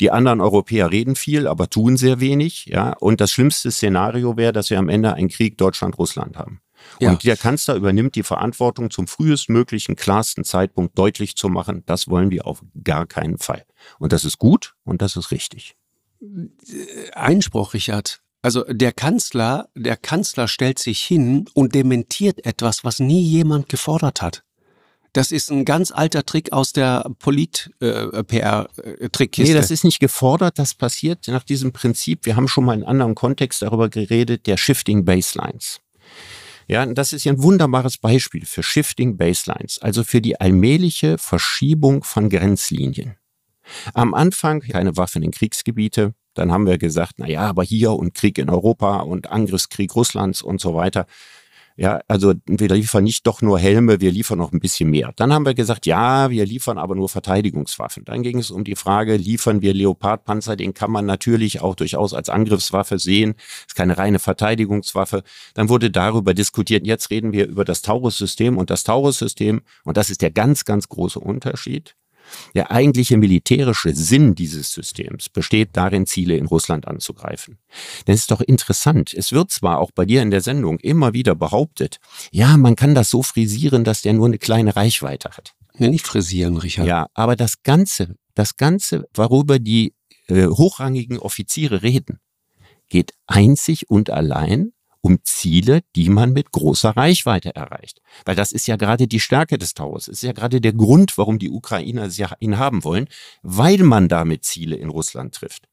Die anderen Europäer reden viel, aber tun sehr wenig. Ja? Und das schlimmste Szenario wäre, dass wir am Ende einen Krieg Deutschland-Russland haben. Ja. Und der Kanzler übernimmt die Verantwortung, zum frühestmöglichen, klarsten Zeitpunkt deutlich zu machen, das wollen wir auf gar keinen Fall. Und das ist gut und das ist richtig. Einspruch, Richard. Also der Kanzler, der Kanzler stellt sich hin und dementiert etwas, was nie jemand gefordert hat. Das ist ein ganz alter Trick aus der Polit-PR-Trickkiste. Äh, äh, äh, nee, das ist nicht gefordert, das passiert nach diesem Prinzip. Wir haben schon mal in einem anderen Kontext darüber geredet, der Shifting Baselines. Ja, das ist ja ein wunderbares Beispiel für Shifting Baselines, also für die allmähliche Verschiebung von Grenzlinien. Am Anfang keine Waffen in Kriegsgebiete, dann haben wir gesagt, na ja, aber hier und Krieg in Europa und Angriffskrieg Russlands und so weiter. Ja, also wir liefern nicht doch nur Helme, wir liefern noch ein bisschen mehr. Dann haben wir gesagt, ja, wir liefern aber nur Verteidigungswaffen. Dann ging es um die Frage, liefern wir Leopardpanzer? Den kann man natürlich auch durchaus als Angriffswaffe sehen. Ist keine reine Verteidigungswaffe. Dann wurde darüber diskutiert. Jetzt reden wir über das Taurus-System und das Taurus-System. Und das ist der ganz, ganz große Unterschied der eigentliche militärische Sinn dieses Systems besteht darin, Ziele in Russland anzugreifen. Denn es ist doch interessant, es wird zwar auch bei dir in der Sendung immer wieder behauptet, ja, man kann das so frisieren, dass der nur eine kleine Reichweite hat. Ja, nicht frisieren, Richard. Ja, aber das Ganze, das Ganze, worüber die äh, hochrangigen Offiziere reden, geht einzig und allein um Ziele, die man mit großer Reichweite erreicht. Weil das ist ja gerade die Stärke des Tauers. ist ja gerade der Grund, warum die Ukrainer ihn haben wollen, weil man damit Ziele in Russland trifft.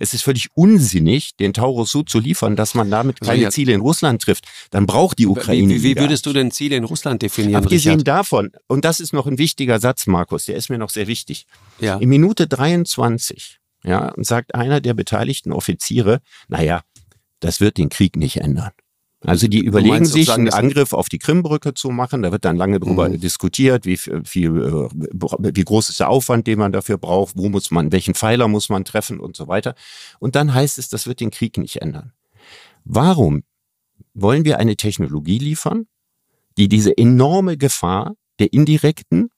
Es ist völlig unsinnig, den Taurus so zu liefern, dass man damit also keine ja. Ziele in Russland trifft. Dann braucht die Ukraine. Wie, wie würdest du denn Ziele in Russland definieren? Abgesehen Richard? davon, und das ist noch ein wichtiger Satz, Markus, der ist mir noch sehr wichtig. Ja. In Minute 23 ja, sagt einer der beteiligten Offiziere, naja, das wird den Krieg nicht ändern. Also die überlegen sich, einen Angriff auf die Krimbrücke zu machen. Da wird dann lange drüber mhm. diskutiert, wie, viel, äh, wie groß ist der Aufwand, den man dafür braucht, wo muss man, welchen Pfeiler muss man treffen und so weiter. Und dann heißt es, das wird den Krieg nicht ändern. Warum wollen wir eine Technologie liefern, die diese enorme Gefahr der indirekten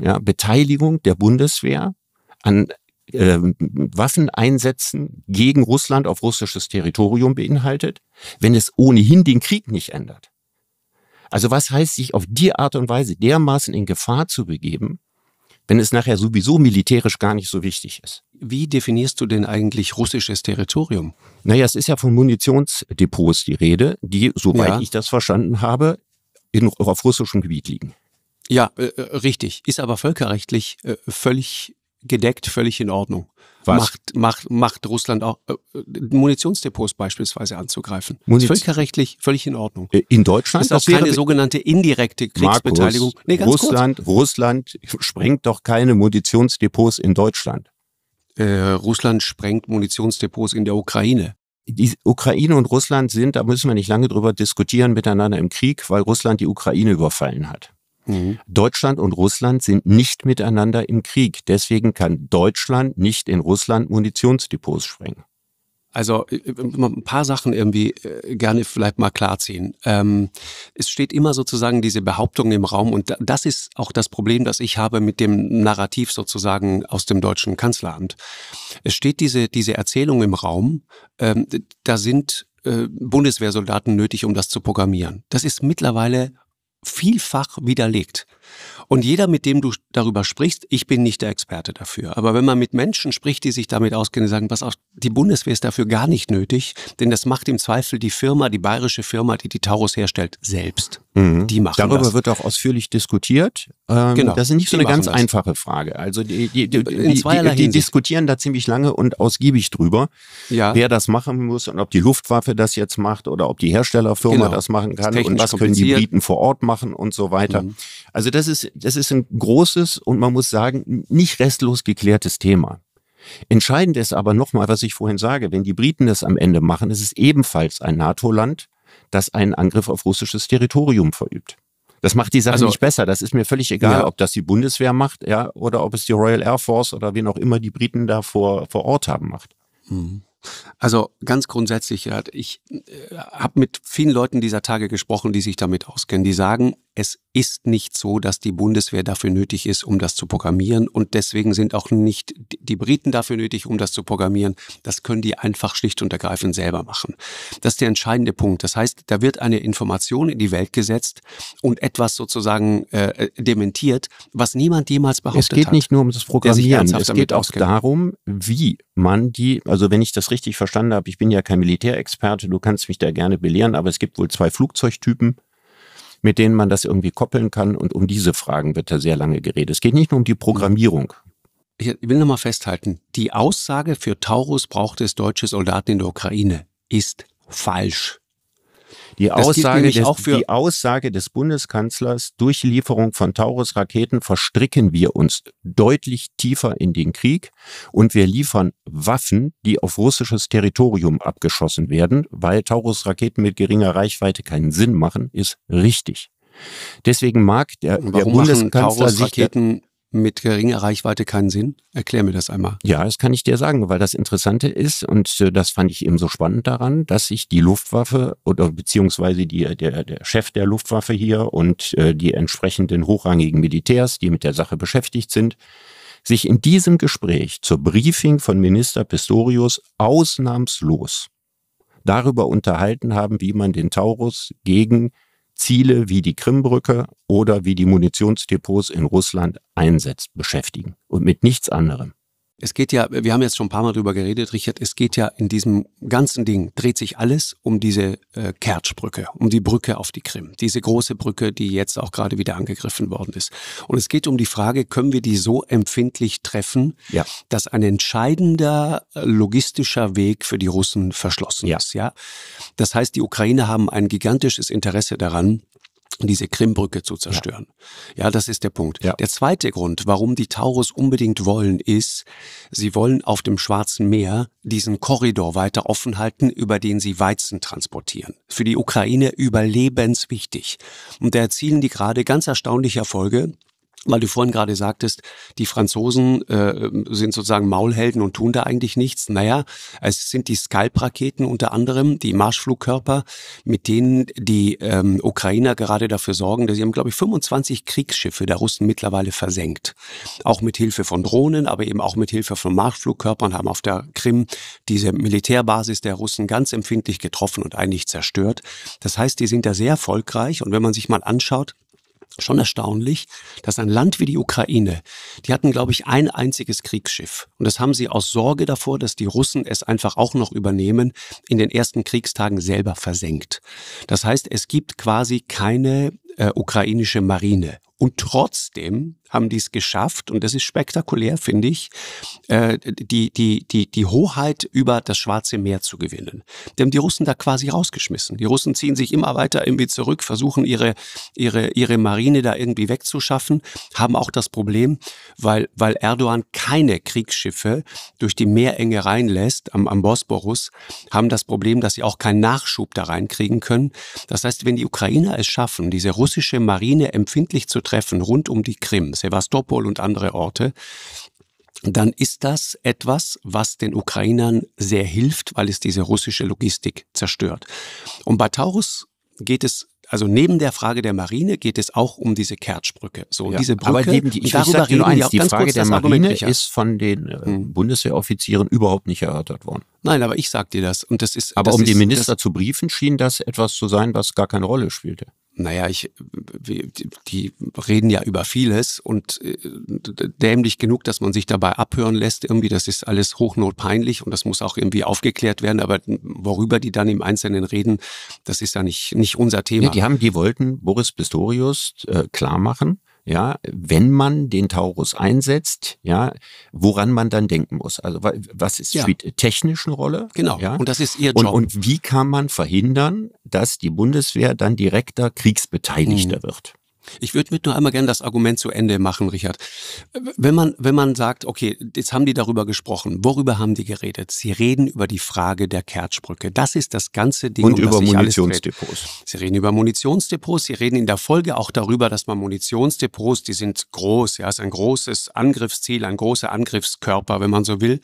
ja, Beteiligung der Bundeswehr an äh, Waffen einsetzen gegen Russland auf russisches Territorium beinhaltet, wenn es ohnehin den Krieg nicht ändert. Also was heißt, sich auf die Art und Weise dermaßen in Gefahr zu begeben, wenn es nachher sowieso militärisch gar nicht so wichtig ist. Wie definierst du denn eigentlich russisches Territorium? Naja, es ist ja von Munitionsdepots die Rede, die, soweit ja. ich das verstanden habe, in, auf russischem Gebiet liegen. Ja, äh, äh richtig. Ist aber völkerrechtlich äh, völlig gedeckt, völlig in Ordnung. Was? Macht, macht, macht Russland auch äh, äh Munitionsdepots beispielsweise anzugreifen. Muniz Völkerrechtlich völlig in Ordnung. Äh, in Deutschland ist das auch keine sogenannte indirekte Kriegsbeteiligung. Markus, nee, Russland, kurz. Russland sprengt doch keine Munitionsdepots in Deutschland. Äh, Russland sprengt Munitionsdepots in der Ukraine. Die Ukraine und Russland sind, da müssen wir nicht lange drüber diskutieren, miteinander im Krieg, weil Russland die Ukraine überfallen hat. Mhm. Deutschland und Russland sind nicht miteinander im Krieg. Deswegen kann Deutschland nicht in Russland Munitionsdepots sprengen. Also äh, äh, ein paar Sachen irgendwie äh, gerne vielleicht mal klarziehen. Ähm, es steht immer sozusagen diese Behauptung im Raum und das ist auch das Problem, das ich habe mit dem Narrativ sozusagen aus dem deutschen Kanzleramt. Es steht diese, diese Erzählung im Raum, ähm, da sind Bundeswehrsoldaten nötig, um das zu programmieren. Das ist mittlerweile vielfach widerlegt. Und jeder, mit dem du darüber sprichst, ich bin nicht der Experte dafür. Aber wenn man mit Menschen spricht, die sich damit auskennen, sagen, was auch, die Bundeswehr ist dafür gar nicht nötig, denn das macht im Zweifel die Firma, die bayerische Firma, die die Taurus herstellt, selbst. Mhm. Die machen Darüber das. wird auch ausführlich diskutiert. Ähm, genau. Das ist nicht so die eine ganz das. einfache Frage. Also die, die, die, die diskutieren da ziemlich lange und ausgiebig drüber, ja. wer das machen muss und ob die Luftwaffe das jetzt macht oder ob die Herstellerfirma genau. das machen kann und was können die Briten vor Ort machen und so weiter. Mhm. Also das das ist, das ist ein großes und man muss sagen, nicht restlos geklärtes Thema. Entscheidend ist aber nochmal, was ich vorhin sage, wenn die Briten das am Ende machen, ist es ebenfalls ein NATO-Land, das einen Angriff auf russisches Territorium verübt. Das macht die Sache also, nicht besser. Das ist mir völlig egal, ja. ob das die Bundeswehr macht, ja, oder ob es die Royal Air Force oder wen auch immer die Briten da vor, vor Ort haben macht. Mhm. Also ganz grundsätzlich, ich äh, habe mit vielen Leuten dieser Tage gesprochen, die sich damit auskennen, die sagen, es ist nicht so, dass die Bundeswehr dafür nötig ist, um das zu programmieren. Und deswegen sind auch nicht die Briten dafür nötig, um das zu programmieren. Das können die einfach schlicht und ergreifend selber machen. Das ist der entscheidende Punkt. Das heißt, da wird eine Information in die Welt gesetzt und etwas sozusagen äh, äh dementiert, was niemand jemals behauptet hat. Es geht hat, nicht nur um das Programmieren, es geht auch auskennt. darum, wie man die, also wenn ich das richtig verstanden habe, ich bin ja kein Militärexperte, du kannst mich da gerne belehren, aber es gibt wohl zwei Flugzeugtypen, mit denen man das irgendwie koppeln kann. Und um diese Fragen wird da sehr lange geredet. Es geht nicht nur um die Programmierung. Ich will nochmal festhalten, die Aussage, für Taurus braucht es deutsche Soldaten in der Ukraine, ist falsch. Die Aussage, des, die Aussage des Bundeskanzlers, durch Lieferung von Taurus-Raketen verstricken wir uns deutlich tiefer in den Krieg und wir liefern Waffen, die auf russisches Territorium abgeschossen werden, weil Taurus-Raketen mit geringer Reichweite keinen Sinn machen, ist richtig. Deswegen mag der, der Bundeskanzler sich Raketen mit geringer Reichweite keinen Sinn? Erklär mir das einmal. Ja, das kann ich dir sagen, weil das Interessante ist, und äh, das fand ich eben so spannend daran, dass sich die Luftwaffe oder beziehungsweise die, der, der Chef der Luftwaffe hier und äh, die entsprechenden hochrangigen Militärs, die mit der Sache beschäftigt sind, sich in diesem Gespräch zur Briefing von Minister Pistorius ausnahmslos darüber unterhalten haben, wie man den Taurus gegen Ziele wie die Krimbrücke oder wie die Munitionsdepots in Russland einsetzt, beschäftigen und mit nichts anderem. Es geht ja, wir haben jetzt schon ein paar Mal drüber geredet, Richard, es geht ja in diesem ganzen Ding, dreht sich alles um diese äh, Kertschbrücke, um die Brücke auf die Krim. Diese große Brücke, die jetzt auch gerade wieder angegriffen worden ist. Und es geht um die Frage, können wir die so empfindlich treffen, ja. dass ein entscheidender äh, logistischer Weg für die Russen verschlossen ja. ist. Ja? Das heißt, die Ukrainer haben ein gigantisches Interesse daran, diese Krimbrücke zu zerstören. Ja. ja, das ist der Punkt. Ja. Der zweite Grund, warum die Taurus unbedingt wollen, ist, sie wollen auf dem Schwarzen Meer diesen Korridor weiter offen halten, über den sie Weizen transportieren. Für die Ukraine überlebenswichtig. Und da erzielen die gerade ganz erstaunliche Erfolge weil du vorhin gerade sagtest, die Franzosen äh, sind sozusagen Maulhelden und tun da eigentlich nichts. Naja, es sind die skype raketen unter anderem, die Marschflugkörper, mit denen die ähm, Ukrainer gerade dafür sorgen, dass sie haben, glaube ich, 25 Kriegsschiffe der Russen mittlerweile versenkt. Auch mit Hilfe von Drohnen, aber eben auch mit Hilfe von Marschflugkörpern haben auf der Krim diese Militärbasis der Russen ganz empfindlich getroffen und eigentlich zerstört. Das heißt, die sind da sehr erfolgreich und wenn man sich mal anschaut, schon erstaunlich, dass ein Land wie die Ukraine, die hatten, glaube ich, ein einziges Kriegsschiff. Und das haben sie aus Sorge davor, dass die Russen es einfach auch noch übernehmen, in den ersten Kriegstagen selber versenkt. Das heißt, es gibt quasi keine äh, ukrainische Marine. Und trotzdem haben dies geschafft und das ist spektakulär, finde ich, äh, die, die, die, die Hoheit über das Schwarze Meer zu gewinnen. Die haben die Russen da quasi rausgeschmissen. Die Russen ziehen sich immer weiter irgendwie zurück, versuchen ihre, ihre, ihre Marine da irgendwie wegzuschaffen, haben auch das Problem, weil, weil Erdogan keine Kriegsschiffe durch die Meerenge reinlässt am, am Bosporus, haben das Problem, dass sie auch keinen Nachschub da reinkriegen können. Das heißt, wenn die Ukrainer es schaffen, diese russische Marine empfindlich zu treffen rund um die Krim, Sevastopol und andere Orte, dann ist das etwas, was den Ukrainern sehr hilft, weil es diese russische Logistik zerstört. Und bei Taurus geht es also neben der Frage der Marine geht es auch um diese Kertschbrücke. So, ja, diese Brücke, aber neben die, ich darüber reden eins, die, die Frage der Marine ist von den äh, hm. Bundeswehroffizieren überhaupt nicht erörtert worden. Nein, aber ich sag dir das und das ist. Aber das um ist, den Minister zu briefen, schien das etwas zu sein, was gar keine Rolle spielte. Naja, ich, die reden ja über vieles und äh, dämlich genug, dass man sich dabei abhören lässt. Irgendwie, das ist alles hochnotpeinlich und das muss auch irgendwie aufgeklärt werden. Aber worüber die dann im Einzelnen reden, das ist ja nicht, nicht unser Thema. Nee, die haben, die wollten Boris Pistorius äh, klar machen, ja, wenn man den Taurus einsetzt, ja, woran man dann denken muss. Also was ist ja. spielt technischen Rolle? Genau. Ja? Und das ist ihr Job. Und, und wie kann man verhindern, dass die Bundeswehr dann direkter Kriegsbeteiligter mhm. wird? Ich würde mit nur einmal gerne das Argument zu Ende machen, Richard. Wenn man, wenn man sagt, okay, jetzt haben die darüber gesprochen, worüber haben die geredet? Sie reden über die Frage der Kerzbrücke. Das ist das ganze Ding. Und um über Munitionsdepots. Sie reden über Munitionsdepots, sie reden in der Folge auch darüber, dass man Munitionsdepots, die sind groß, ja, ist ein großes Angriffsziel, ein großer Angriffskörper, wenn man so will.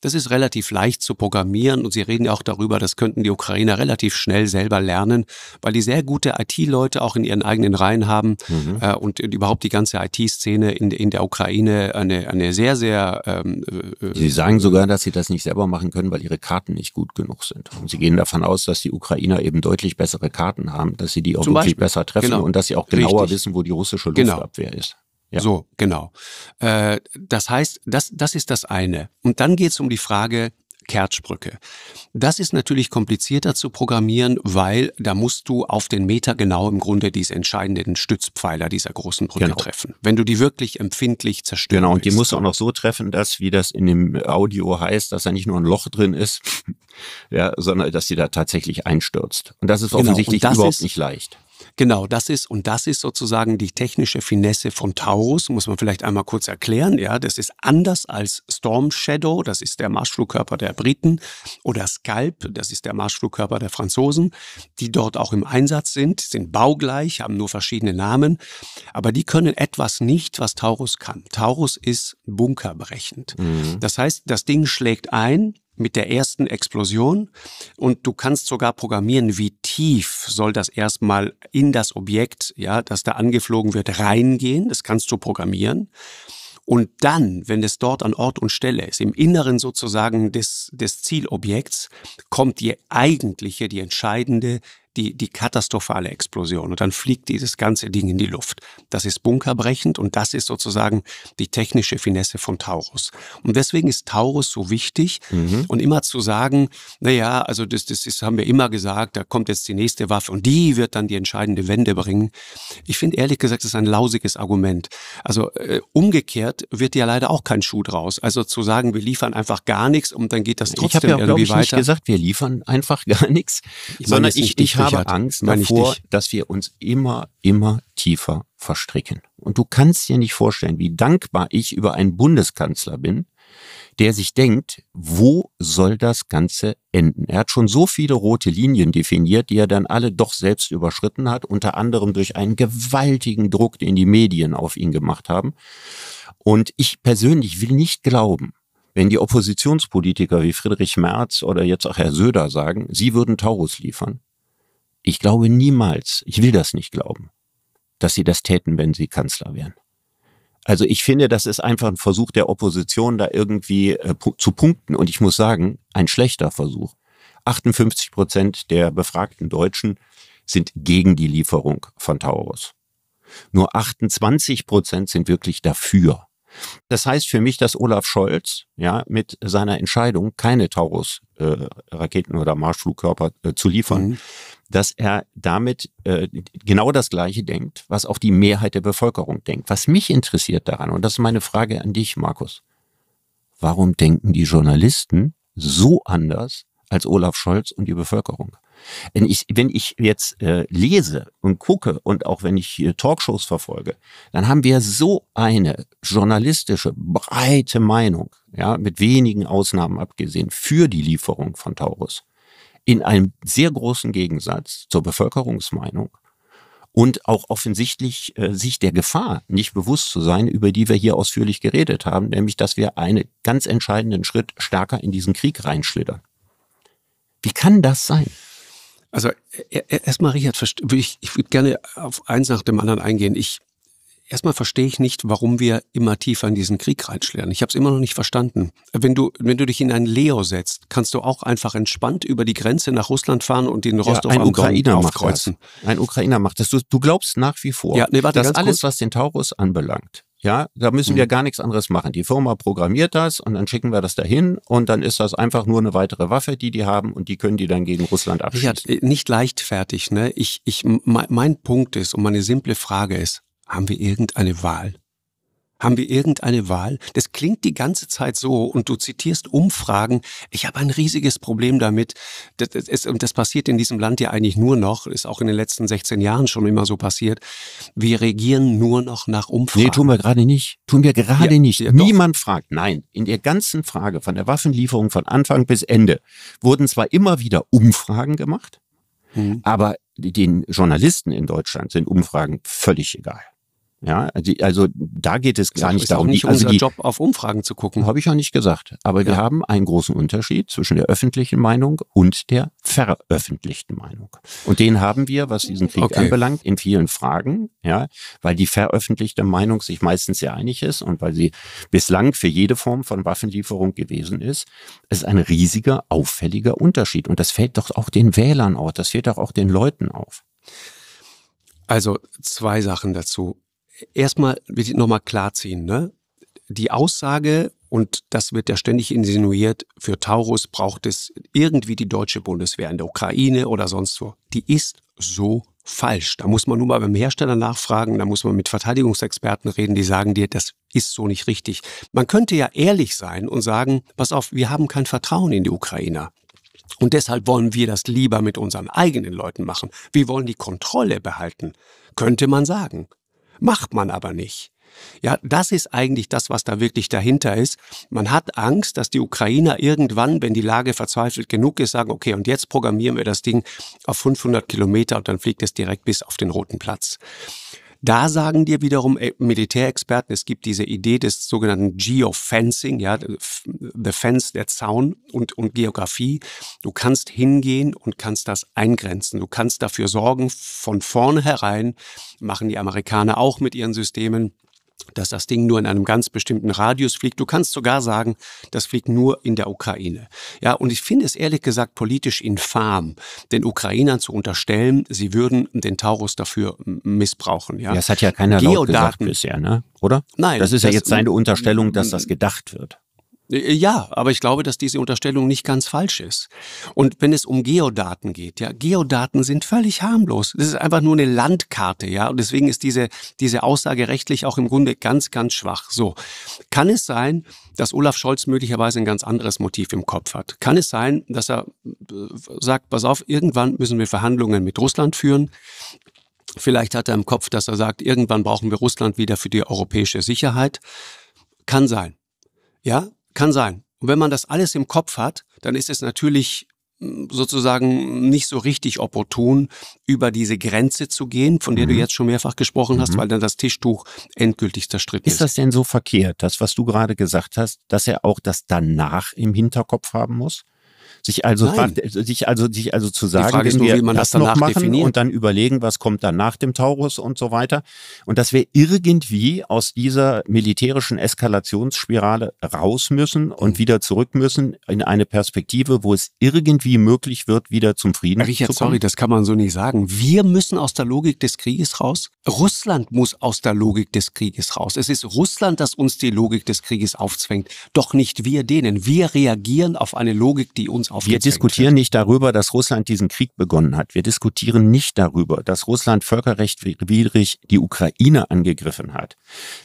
Das ist relativ leicht zu programmieren und sie reden auch darüber, das könnten die Ukrainer relativ schnell selber lernen, weil die sehr gute IT-Leute auch in ihren eigenen Reihen haben mhm. äh, und, und, äh, überhaupt die ganze IT-Szene in, in der Ukraine eine, eine sehr, sehr. Ähm, äh, äh sie sagen sogar, dass sie das nicht selber machen können, weil ihre Karten nicht gut genug sind. Und sie gehen davon aus, dass die Ukrainer eben deutlich bessere Karten haben, dass sie die auch Zum wirklich Beispiel. besser treffen genau. und dass sie auch genauer Richtig. wissen, wo die russische genau. Luftabwehr genau. ist. Ja. So, genau. Äh, das heißt, das, das ist das eine. Und dann geht es um die Frage, Kertschbrücke. Das ist natürlich komplizierter zu programmieren, weil da musst du auf den Meter genau im Grunde diese entscheidenden Stützpfeiler dieser großen Brücke genau. treffen. Wenn du die wirklich empfindlich zerstörst. Genau, und die musst du auch noch so treffen, dass, wie das in dem Audio heißt, dass da nicht nur ein Loch drin ist, ja, sondern dass sie da tatsächlich einstürzt. Und das ist genau, offensichtlich genau. das überhaupt ist, nicht leicht. Genau, das ist, und das ist sozusagen die technische Finesse von Taurus, muss man vielleicht einmal kurz erklären. Ja, das ist anders als Storm Shadow, das ist der Marschflugkörper der Briten, oder Scalp, das ist der Marschflugkörper der Franzosen, die dort auch im Einsatz sind, sind baugleich, haben nur verschiedene Namen, aber die können etwas nicht, was Taurus kann. Taurus ist bunkerbrechend. Mhm. Das heißt, das Ding schlägt ein, mit der ersten Explosion und du kannst sogar programmieren, wie tief soll das erstmal in das Objekt, ja, das da angeflogen wird, reingehen. Das kannst du programmieren. Und dann, wenn es dort an Ort und Stelle ist, im Inneren sozusagen des, des Zielobjekts, kommt die eigentliche, die entscheidende die, die katastrophale Explosion. Und dann fliegt dieses ganze Ding in die Luft. Das ist bunkerbrechend und das ist sozusagen die technische Finesse von Taurus. Und deswegen ist Taurus so wichtig mhm. und immer zu sagen, naja, also das, das ist, haben wir immer gesagt, da kommt jetzt die nächste Waffe und die wird dann die entscheidende Wende bringen. Ich finde ehrlich gesagt, das ist ein lausiges Argument. Also äh, umgekehrt wird ja leider auch kein Schuh draus. Also zu sagen, wir liefern einfach gar nichts und dann geht das trotzdem ich ja auch, irgendwie ich, weiter. Ich habe ja, glaube ich, nicht gesagt, wir liefern einfach gar nichts, ich sondern ich, ich habe habe hat. Angst davor, dass wir uns immer, immer tiefer verstricken. Und du kannst dir nicht vorstellen, wie dankbar ich über einen Bundeskanzler bin, der sich denkt, wo soll das Ganze enden? Er hat schon so viele rote Linien definiert, die er dann alle doch selbst überschritten hat, unter anderem durch einen gewaltigen Druck, den die Medien auf ihn gemacht haben. Und ich persönlich will nicht glauben, wenn die Oppositionspolitiker wie Friedrich Merz oder jetzt auch Herr Söder sagen, sie würden Taurus liefern, ich glaube niemals, ich will das nicht glauben, dass sie das täten, wenn sie Kanzler wären. Also ich finde, das ist einfach ein Versuch der Opposition, da irgendwie äh, zu punkten. Und ich muss sagen, ein schlechter Versuch. 58 Prozent der befragten Deutschen sind gegen die Lieferung von Taurus. Nur 28 Prozent sind wirklich dafür. Das heißt für mich, dass Olaf Scholz ja mit seiner Entscheidung keine Taurus-Raketen äh, oder Marschflugkörper äh, zu liefern, mhm dass er damit äh, genau das Gleiche denkt, was auch die Mehrheit der Bevölkerung denkt. Was mich interessiert daran, und das ist meine Frage an dich, Markus, warum denken die Journalisten so anders als Olaf Scholz und die Bevölkerung? Wenn ich, wenn ich jetzt äh, lese und gucke und auch wenn ich äh, Talkshows verfolge, dann haben wir so eine journalistische, breite Meinung, ja, mit wenigen Ausnahmen abgesehen, für die Lieferung von Taurus in einem sehr großen Gegensatz zur Bevölkerungsmeinung und auch offensichtlich äh, sich der Gefahr nicht bewusst zu sein, über die wir hier ausführlich geredet haben, nämlich dass wir einen ganz entscheidenden Schritt stärker in diesen Krieg reinschlittern. Wie kann das sein? Also e, e, erstmal, Richard, ich, ich würde gerne auf eins nach dem anderen eingehen. Ich erstmal verstehe ich nicht, warum wir immer tiefer in diesen Krieg reinschlittern. Ich habe es immer noch nicht verstanden. Wenn du, wenn du dich in ein Leo setzt, kannst du auch einfach entspannt über die Grenze nach Russland fahren und den Rostock ja, ein am Ukrainer Don aufkreuzen. Das. Ein Ukrainer macht das. Du, du glaubst nach wie vor, ja, nee, warte, dass alles, kurz. was den Taurus anbelangt, ja, da müssen wir mhm. gar nichts anderes machen. Die Firma programmiert das und dann schicken wir das dahin und dann ist das einfach nur eine weitere Waffe, die die haben und die können die dann gegen Russland abschießen. Ja, äh, nicht leichtfertig, ne? Ich, ich, mein Punkt ist und meine simple Frage ist, haben wir irgendeine Wahl? Haben wir irgendeine Wahl? Das klingt die ganze Zeit so und du zitierst Umfragen. Ich habe ein riesiges Problem damit. Das, ist, und das passiert in diesem Land ja eigentlich nur noch, ist auch in den letzten 16 Jahren schon immer so passiert. Wir regieren nur noch nach Umfragen. Nee, tun wir gerade nicht. Tun wir gerade ja, nicht. Ja, Niemand fragt. Nein, in der ganzen Frage von der Waffenlieferung von Anfang bis Ende wurden zwar immer wieder Umfragen gemacht, mhm. aber den Journalisten in Deutschland sind Umfragen völlig egal. Ja, also da geht es gar nicht darum. Nicht die, also unser die, Job auf Umfragen zu gucken. Habe ich auch nicht gesagt. Aber ja. wir haben einen großen Unterschied zwischen der öffentlichen Meinung und der veröffentlichten Meinung. Und den haben wir, was diesen Krieg okay. anbelangt, in vielen Fragen, ja, weil die veröffentlichte Meinung sich meistens sehr einig ist und weil sie bislang für jede Form von Waffenlieferung gewesen ist. Es ist ein riesiger, auffälliger Unterschied. Und das fällt doch auch den Wählern auf, das fällt doch auch den Leuten auf. Also zwei Sachen dazu erstmal nochmal klarziehen, ne? Die Aussage, und das wird ja ständig insinuiert, für Taurus braucht es irgendwie die deutsche Bundeswehr in der Ukraine oder sonst wo. Die ist so falsch. Da muss man nun mal beim Hersteller nachfragen, da muss man mit Verteidigungsexperten reden, die sagen dir, das ist so nicht richtig. Man könnte ja ehrlich sein und sagen, pass auf, wir haben kein Vertrauen in die Ukrainer. Und deshalb wollen wir das lieber mit unseren eigenen Leuten machen. Wir wollen die Kontrolle behalten, könnte man sagen. Macht man aber nicht. Ja, das ist eigentlich das, was da wirklich dahinter ist. Man hat Angst, dass die Ukrainer irgendwann, wenn die Lage verzweifelt genug ist, sagen, okay, und jetzt programmieren wir das Ding auf 500 Kilometer und dann fliegt es direkt bis auf den Roten Platz. Da sagen dir wiederum Militärexperten, es gibt diese Idee des sogenannten Geofencing, ja, the fence, der Zaun und, und Geografie. Du kannst hingehen und kannst das eingrenzen. Du kannst dafür sorgen, von vornherein machen die Amerikaner auch mit ihren Systemen, dass das Ding nur in einem ganz bestimmten Radius fliegt. Du kannst sogar sagen, das fliegt nur in der Ukraine. Ja, und ich finde es ehrlich gesagt politisch infam, den Ukrainern zu unterstellen, sie würden den Taurus dafür missbrauchen. Ja, ja das hat ja keiner Geodaten, laut gesagt bisher, ne? oder? Nein. Das ist ja jetzt seine Unterstellung, dass das gedacht wird. Äh, äh, ja, aber ich glaube, dass diese Unterstellung nicht ganz falsch ist. Und wenn es um Geodaten geht, ja, Geodaten sind völlig harmlos. Das ist einfach nur eine Landkarte, ja, und deswegen ist diese, diese Aussage rechtlich auch im Grunde ganz, ganz schwach. So. Kann es sein, dass Olaf Scholz möglicherweise ein ganz anderes Motiv im Kopf hat? Kann es sein, dass er äh, sagt, pass auf, irgendwann müssen wir Verhandlungen mit Russland führen? Vielleicht hat er im Kopf, dass er sagt, irgendwann brauchen wir Russland wieder für die europäische Sicherheit. Kann sein. Ja, kann sein. Und wenn man das alles im Kopf hat, dann ist es natürlich hm, sozusagen nicht so richtig opportun, über diese Grenze zu gehen, von der mhm. du jetzt schon mehrfach gesprochen hast, mhm. weil dann das Tischtuch endgültig zerstritten ist. Ist das denn so verkehrt, das, was du gerade gesagt hast, dass er auch das danach im Hinterkopf haben muss? Sich also, Nein. Äh, sich also, sich also zu sagen, wenn nur, wir man das, das noch machen definiert. und dann überlegen, was kommt dann nach dem Taurus und so weiter. Und dass wir irgendwie aus dieser militärischen Eskalationsspirale raus müssen und mhm. wieder zurück müssen in eine Perspektive, wo es irgendwie möglich wird, wieder zum Frieden Richard, zu kommen. sorry, das kann man so nicht sagen. Wir müssen aus der Logik des Krieges raus. Russland muss aus der Logik des Krieges raus. Es ist Russland, das uns die Logik des Krieges aufzwängt. doch nicht wir denen. Wir reagieren auf eine Logik, die uns wir diskutieren nicht darüber, dass Russland diesen Krieg begonnen hat. Wir diskutieren nicht darüber, dass Russland völkerrechtwidrig die Ukraine angegriffen hat.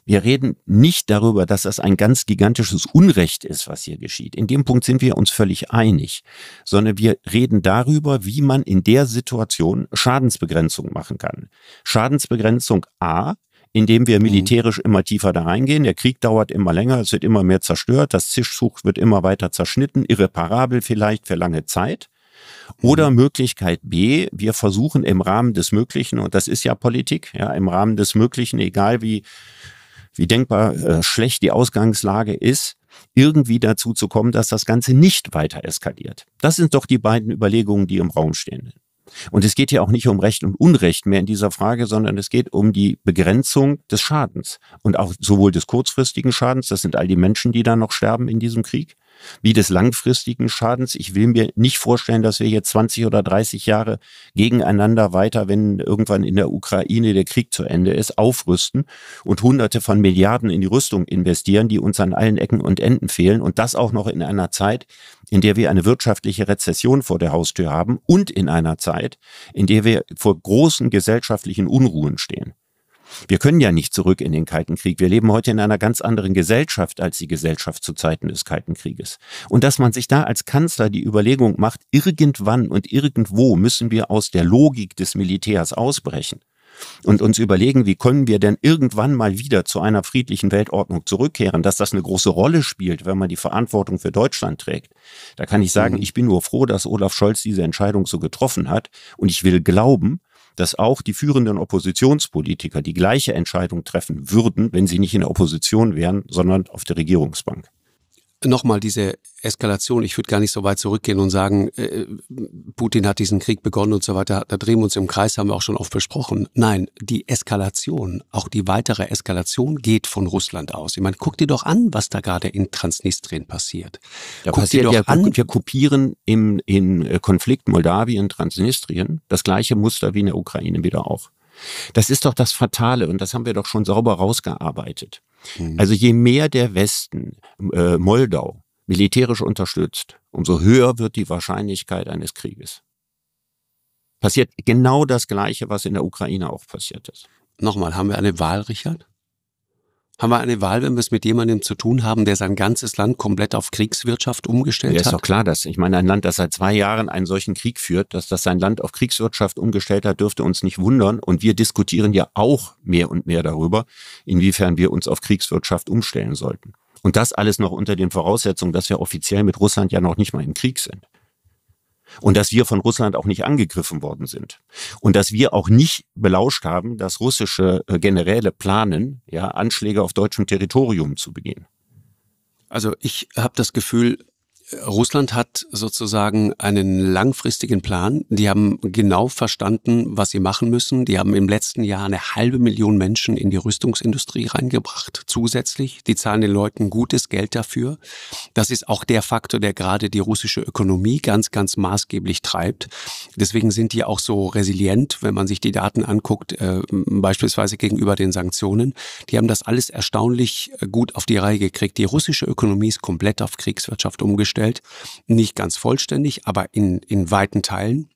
Wir reden nicht darüber, dass das ein ganz gigantisches Unrecht ist, was hier geschieht. In dem Punkt sind wir uns völlig einig, sondern wir reden darüber, wie man in der Situation Schadensbegrenzung machen kann. Schadensbegrenzung A indem wir mhm. militärisch immer tiefer da reingehen. Der Krieg dauert immer länger, es wird immer mehr zerstört, das Zischzug wird immer weiter zerschnitten, irreparabel vielleicht für lange Zeit. Mhm. Oder Möglichkeit B, wir versuchen im Rahmen des Möglichen, und das ist ja Politik, ja, im Rahmen des Möglichen, egal wie, wie denkbar äh, schlecht die Ausgangslage ist, irgendwie dazu zu kommen, dass das Ganze nicht weiter eskaliert. Das sind doch die beiden Überlegungen, die im Raum stehen. Und es geht hier auch nicht um Recht und Unrecht mehr in dieser Frage, sondern es geht um die Begrenzung des Schadens und auch sowohl des kurzfristigen Schadens, das sind all die Menschen, die da noch sterben in diesem Krieg, wie des langfristigen Schadens. Ich will mir nicht vorstellen, dass wir hier 20 oder 30 Jahre gegeneinander weiter, wenn irgendwann in der Ukraine der Krieg zu Ende ist, aufrüsten und Hunderte von Milliarden in die Rüstung investieren, die uns an allen Ecken und Enden fehlen. Und das auch noch in einer Zeit, in der wir eine wirtschaftliche Rezession vor der Haustür haben und in einer Zeit, in der wir vor großen gesellschaftlichen Unruhen stehen. Wir können ja nicht zurück in den Kalten Krieg. Wir leben heute in einer ganz anderen Gesellschaft als die Gesellschaft zu Zeiten des Kalten Krieges. Und dass man sich da als Kanzler die Überlegung macht, irgendwann und irgendwo müssen wir aus der Logik des Militärs ausbrechen und uns überlegen, wie können wir denn irgendwann mal wieder zu einer friedlichen Weltordnung zurückkehren, dass das eine große Rolle spielt, wenn man die Verantwortung für Deutschland trägt. Da kann ich sagen, mhm. ich bin nur froh, dass Olaf Scholz diese Entscheidung so getroffen hat und ich will glauben, dass auch die führenden Oppositionspolitiker die gleiche Entscheidung treffen würden, wenn sie nicht in der Opposition wären, sondern auf der Regierungsbank nochmal diese Eskalation, ich würde gar nicht so weit zurückgehen und sagen, äh, Putin hat diesen Krieg begonnen und so weiter, da drehen wir uns im Kreis, haben wir auch schon oft besprochen. Nein, die Eskalation, auch die weitere Eskalation geht von Russland aus. Ich meine, guck dir doch an, was da gerade in Transnistrien passiert. Da guck passiert dir doch wir, an. Wir kopieren im in äh, Konflikt Moldawien, Transnistrien das gleiche Muster wie in der Ukraine wieder auf. Das ist doch das Fatale und das haben wir doch schon sauber rausgearbeitet. Mhm. Also je mehr der Westen äh, Moldau militärisch unterstützt, umso höher wird die Wahrscheinlichkeit eines Krieges. Passiert genau das Gleiche, was in der Ukraine auch passiert ist. Nochmal, haben wir eine Wahl, Richard? haben wir eine Wahl, wenn wir es mit jemandem zu tun haben, der sein ganzes Land komplett auf Kriegswirtschaft umgestellt ja, hat? Ja, ist doch klar, dass ich meine, ein Land, das seit zwei Jahren einen solchen Krieg führt, dass das sein Land auf Kriegswirtschaft umgestellt hat, dürfte uns nicht wundern. Und wir diskutieren ja auch mehr und mehr darüber, inwiefern wir uns auf Kriegswirtschaft umstellen sollten. Und das alles noch unter den Voraussetzungen, dass wir offiziell mit Russland ja noch nicht mal im Krieg sind und dass wir von Russland auch nicht angegriffen worden sind und dass wir auch nicht belauscht haben, dass russische äh, Generäle planen, ja, Anschläge auf deutschem Territorium zu begehen. Also ich habe das Gefühl, Russland hat sozusagen einen langfristigen Plan. Die haben genau verstanden, was sie machen müssen. Die haben im letzten Jahr eine halbe Million Menschen in die Rüstungsindustrie reingebracht, zusätzlich. Die zahlen den Leuten gutes Geld dafür. Das ist auch der Faktor, der gerade die russische Ökonomie ganz, ganz maßgeblich treibt. Deswegen sind die auch so resilient, wenn man sich die Daten anguckt, äh, beispielsweise gegenüber den Sanktionen. Die haben das alles erstaunlich äh, gut auf die Reihe gekriegt. Die russische Ökonomie ist komplett auf Kriegswirtschaft umgestellt dargestellt. Nicht ganz vollständig, aber in, in weiten Teilen.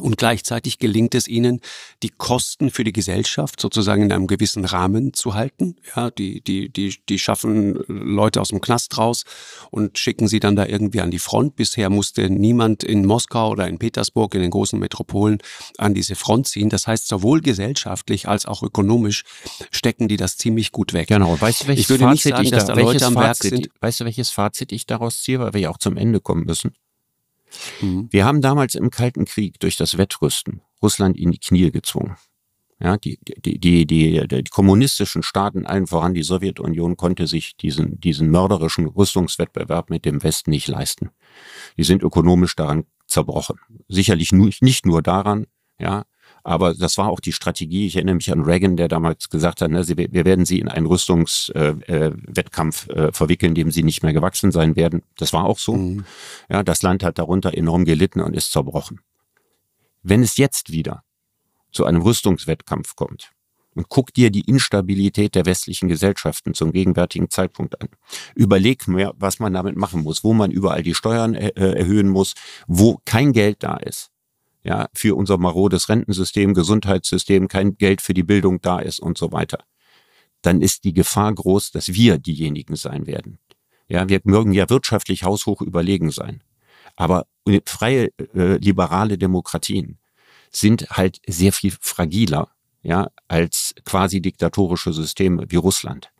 Und gleichzeitig gelingt es ihnen, die Kosten für die Gesellschaft sozusagen in einem gewissen Rahmen zu halten. Ja, die, die, die, die schaffen äh, Leute aus dem Knast raus und schicken sie dann da irgendwie an die Front. Bisher musste niemand in Moskau oder in Petersburg, in den großen Metropolen, an diese Front ziehen. Das heißt, sowohl gesellschaftlich als auch ökonomisch stecken die das ziemlich gut weg. Genau. Weißt du, welches ich würde Fazit sagen, ich da, dass da Leute am Fazit, Werk sind. Weißt du, welches Fazit ich daraus ziehe, weil wir ja auch zum Ende kommen müssen? Mhm. Wir haben damals im Kalten Krieg durch das Wettrüsten Russland in die Knie gezwungen. Ja, die, die, die, die, die kommunistischen Staaten, allen voran die Sowjetunion, konnte sich diesen, diesen mörderischen Rüstungswettbewerb mit dem Westen nicht leisten. Die sind ökonomisch daran zerbrochen. Sicherlich nicht nur daran, ja, aber das war auch die Strategie. Ich erinnere mich an Reagan, der damals gesagt hat, ne, sie, wir werden sie in einen Rüstungswettkampf äh, äh, äh, verwickeln, dem sie nicht mehr gewachsen sein werden. Das war auch so. Mhm. Ja, das Land hat darunter enorm gelitten und ist zerbrochen. Wenn es jetzt wieder zu einem Rüstungswettkampf kommt, und guck dir die Instabilität der westlichen Gesellschaften zum gegenwärtigen Zeitpunkt an. Überleg mir, was man damit machen muss, wo man überall die Steuern äh, äh, erhöhen muss, wo kein Geld da ist ja, für unser marodes Rentensystem, Gesundheitssystem, kein Geld für die Bildung da ist und so weiter, dann ist die Gefahr groß, dass wir diejenigen sein werden. Ja, wir mögen ja wirtschaftlich haushoch überlegen sein. Aber freie äh, liberale Demokratien sind halt sehr viel fragiler, ja, als quasi diktatorische Systeme wie Russland.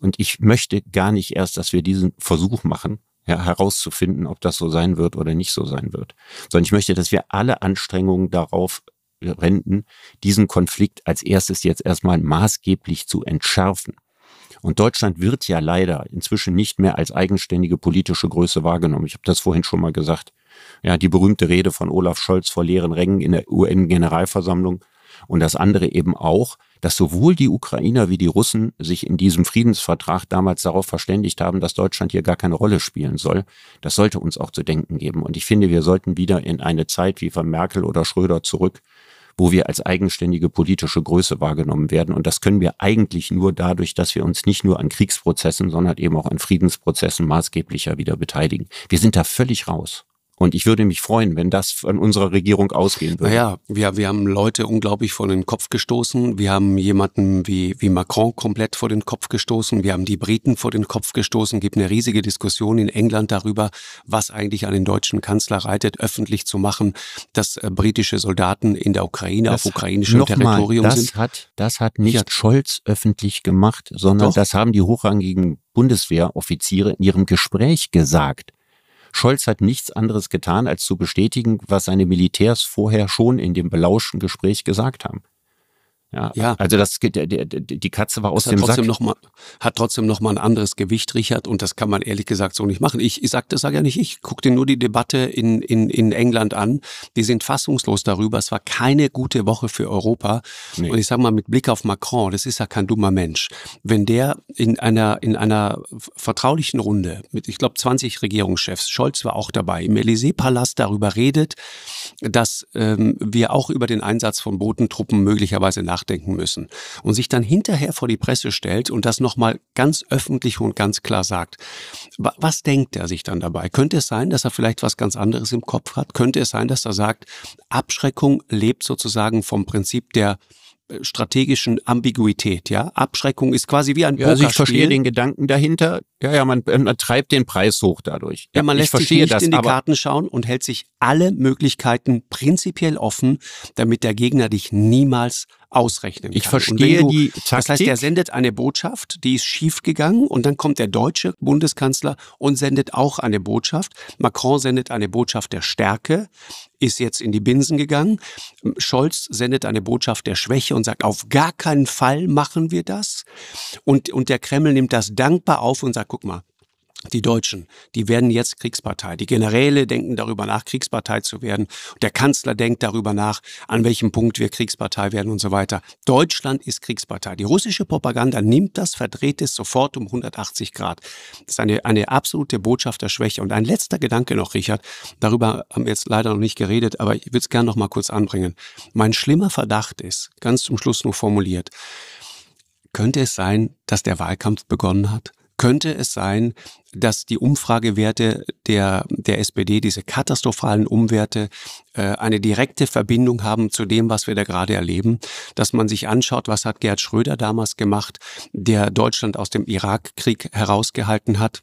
Und ich möchte gar nicht erst, dass wir diesen Versuch machen, ja, herauszufinden, ob das so sein wird oder nicht so sein wird. Sondern ich möchte, dass wir alle Anstrengungen darauf wenden, diesen Konflikt als erstes jetzt erstmal maßgeblich zu entschärfen. Und Deutschland wird ja leider inzwischen nicht mehr als eigenständige politische Größe wahrgenommen. Ich habe das vorhin schon mal gesagt. Ja, die berühmte Rede von Olaf Scholz vor leeren Rängen in der UN-Generalversammlung und das andere eben auch, dass sowohl die Ukrainer wie die Russen sich in diesem Friedensvertrag damals darauf verständigt haben, dass Deutschland hier gar keine Rolle spielen soll. Das sollte uns auch zu denken geben. Und ich finde, wir sollten wieder in eine Zeit wie von Merkel oder Schröder zurück, wo wir als eigenständige politische Größe wahrgenommen werden. Und das können wir eigentlich nur dadurch, dass wir uns nicht nur an Kriegsprozessen, sondern eben auch an Friedensprozessen maßgeblicher wieder beteiligen. Wir sind da völlig raus. Und ich würde mich freuen, wenn das von unserer Regierung ausgehen würde. Naja, wir, wir haben Leute unglaublich vor den Kopf gestoßen. Wir haben jemanden wie, wie Macron komplett vor den Kopf gestoßen. Wir haben die Briten vor den Kopf gestoßen. Gibt eine riesige Diskussion in England darüber, was eigentlich an den deutschen Kanzler reitet, öffentlich zu machen, dass äh, britische Soldaten in der Ukraine das auf ukrainischem Territorium mal, das sind. Hat, das hat nicht ja. Scholz öffentlich gemacht, sondern Doch. das haben die hochrangigen Bundeswehroffiziere in ihrem Gespräch gesagt. Scholz hat nichts anderes getan, als zu bestätigen, was seine Militärs vorher schon in dem belauschten Gespräch gesagt haben. Ja, ja. Also das, die, die Katze war das aus dem trotzdem Sack. Noch mal, hat trotzdem nochmal ein anderes Gewicht, Richard, und das kann man ehrlich gesagt so nicht machen. Ich, ich sage das sag ja nicht ich, guck dir nur die Debatte in, in, in England an. Die sind fassungslos darüber. Es war keine gute Woche für Europa. Nee. Und ich sage mal mit Blick auf Macron, das ist ja kein dummer Mensch. Wenn der in einer, in einer vertraulichen Runde mit, ich glaube, 20 Regierungschefs, Scholz war auch dabei, im Élysée-Palast darüber redet, dass ähm, wir auch über den Einsatz von Bodentruppen möglicherweise nachdenken nachdenken müssen und sich dann hinterher vor die Presse stellt und das nochmal ganz öffentlich und ganz klar sagt, was denkt er sich dann dabei? Könnte es sein, dass er vielleicht was ganz anderes im Kopf hat? Könnte es sein, dass er sagt, Abschreckung lebt sozusagen vom Prinzip der strategischen Ambiguität, ja. Abschreckung ist quasi wie ein ja, Also ich verstehe den Gedanken dahinter. Ja, ja, man, äh, man treibt den Preis hoch dadurch. Ja, ja man lässt sich nicht das, in die Karten schauen und hält sich alle Möglichkeiten prinzipiell offen, damit der Gegner dich niemals ausrechnen kann. Ich verstehe du, die Taktik. Das heißt, er sendet eine Botschaft, die ist schiefgegangen und dann kommt der deutsche Bundeskanzler und sendet auch eine Botschaft. Macron sendet eine Botschaft der Stärke ist jetzt in die Binsen gegangen. Scholz sendet eine Botschaft der Schwäche und sagt, auf gar keinen Fall machen wir das. Und, und der Kreml nimmt das dankbar auf und sagt, guck mal, die Deutschen, die werden jetzt Kriegspartei. Die Generäle denken darüber nach, Kriegspartei zu werden. Der Kanzler denkt darüber nach, an welchem Punkt wir Kriegspartei werden und so weiter. Deutschland ist Kriegspartei. Die russische Propaganda nimmt das, verdreht es sofort um 180 Grad. Das ist eine, eine absolute Botschafterschwäche. Und ein letzter Gedanke noch, Richard. Darüber haben wir jetzt leider noch nicht geredet, aber ich würde es gerne noch mal kurz anbringen. Mein schlimmer Verdacht ist, ganz zum Schluss nur formuliert, könnte es sein, dass der Wahlkampf begonnen hat? könnte es sein, dass die Umfragewerte der, der SPD, diese katastrophalen Umwerte, äh, eine direkte Verbindung haben zu dem, was wir da gerade erleben. Dass man sich anschaut, was hat Gerhard Schröder damals gemacht, der Deutschland aus dem Irakkrieg herausgehalten hat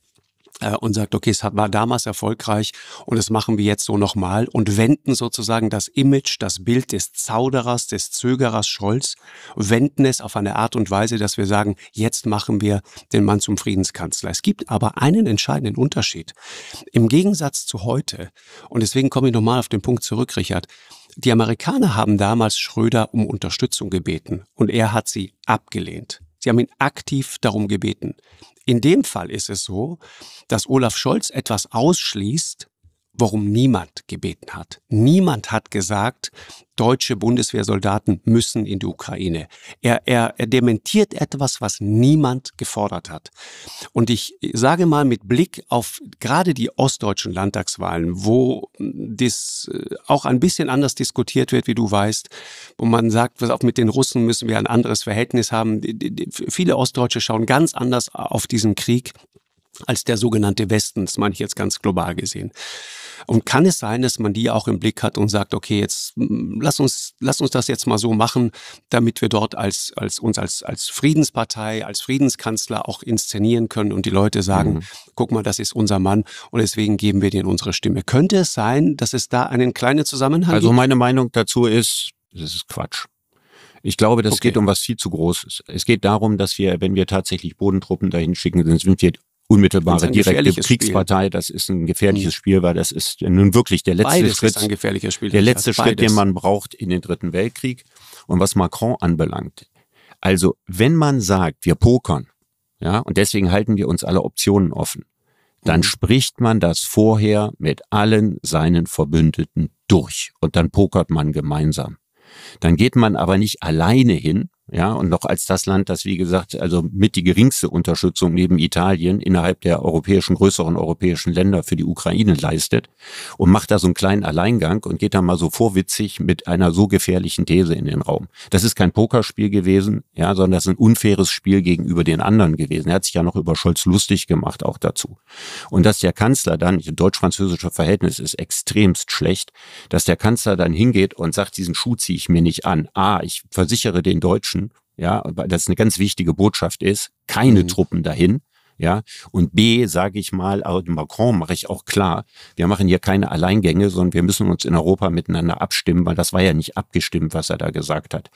äh, und sagt, okay, es war damals erfolgreich und das machen wir jetzt so nochmal und wenden sozusagen das Image, das Bild des Zauderers, des Zögerers Scholz, wenden es auf eine Art und Weise, dass wir sagen, jetzt machen wir den Mann zum Friedenskanzler. Es gibt aber einen entscheidenden Unterschied. Im Gegensatz zu heute, und deswegen komme ich nochmal auf den Punkt zurück, Richard, die Amerikaner haben damals Schröder um Unterstützung gebeten und er hat sie abgelehnt. Sie haben ihn aktiv darum gebeten. In dem Fall ist es so, dass Olaf Scholz etwas ausschließt, warum niemand gebeten hat. Niemand hat gesagt, deutsche Bundeswehrsoldaten müssen in die Ukraine. Er, er, er dementiert etwas, was niemand gefordert hat. Und ich sage mal mit Blick auf gerade die ostdeutschen Landtagswahlen, wo das äh, auch ein bisschen anders diskutiert wird, wie du weißt, wo man sagt, was auch mit den Russen müssen wir ein anderes Verhältnis haben. Viele Ostdeutsche schauen ganz anders auf diesen Krieg als der sogenannte Westen, das meine ich jetzt ganz global gesehen. Und kann es sein, dass man die auch im Blick hat und sagt, okay, jetzt hm, lass uns, lass uns das jetzt mal so machen, damit wir dort als, als uns als, als Friedenspartei, als Friedenskanzler auch inszenieren können und die Leute sagen, mhm. guck mal, das ist unser Mann und deswegen geben wir denen unsere Stimme. Könnte es sein, dass es da einen kleinen Zusammenhang also gibt? Also meine Meinung dazu ist, das ist Quatsch. Ich glaube, das okay. geht um was viel zu Großes. Es geht darum, dass wir, wenn wir tatsächlich Bodentruppen dahin schicken, dann sind wir unmittelbare direkte Kriegspartei. Spiel. Das ist ein gefährliches mhm. Spiel, weil das ist nun wirklich der letzte Beides Schritt, der letzte Schritt, den man braucht in den dritten Weltkrieg. Und was Macron anbelangt, also wenn man sagt, wir pokern, ja, und deswegen halten wir uns alle Optionen offen, dann mhm. spricht man das vorher mit allen seinen Verbündeten durch und dann pokert man gemeinsam. Dann geht man aber nicht alleine hin, ja, und noch als das Land, das, wie gesagt, also mit die geringste Unterstützung neben Italien innerhalb der europäischen, größeren europäischen Länder für die Ukraine leistet und macht da so einen kleinen Alleingang und geht da mal so vorwitzig mit einer so gefährlichen These in den Raum. Das ist kein Pokerspiel gewesen, ja, sondern das ist ein unfaires Spiel gegenüber den anderen gewesen. Er hat sich ja noch über Scholz lustig gemacht auch dazu. Und dass der Kanzler dann, deutsch-französische Verhältnis ist extremst schlecht, dass der Kanzler dann hingeht und sagt, diesen Schuh ziehe ich mir nicht an. Ah, ich versichere den Deutschen, ja, das eine ganz wichtige Botschaft ist, keine mhm. Truppen dahin, ja. Und B, sage ich mal, also Macron mache ich auch klar, wir machen hier keine Alleingänge, sondern wir müssen uns in Europa miteinander abstimmen, weil das war ja nicht abgestimmt, was er da gesagt hat.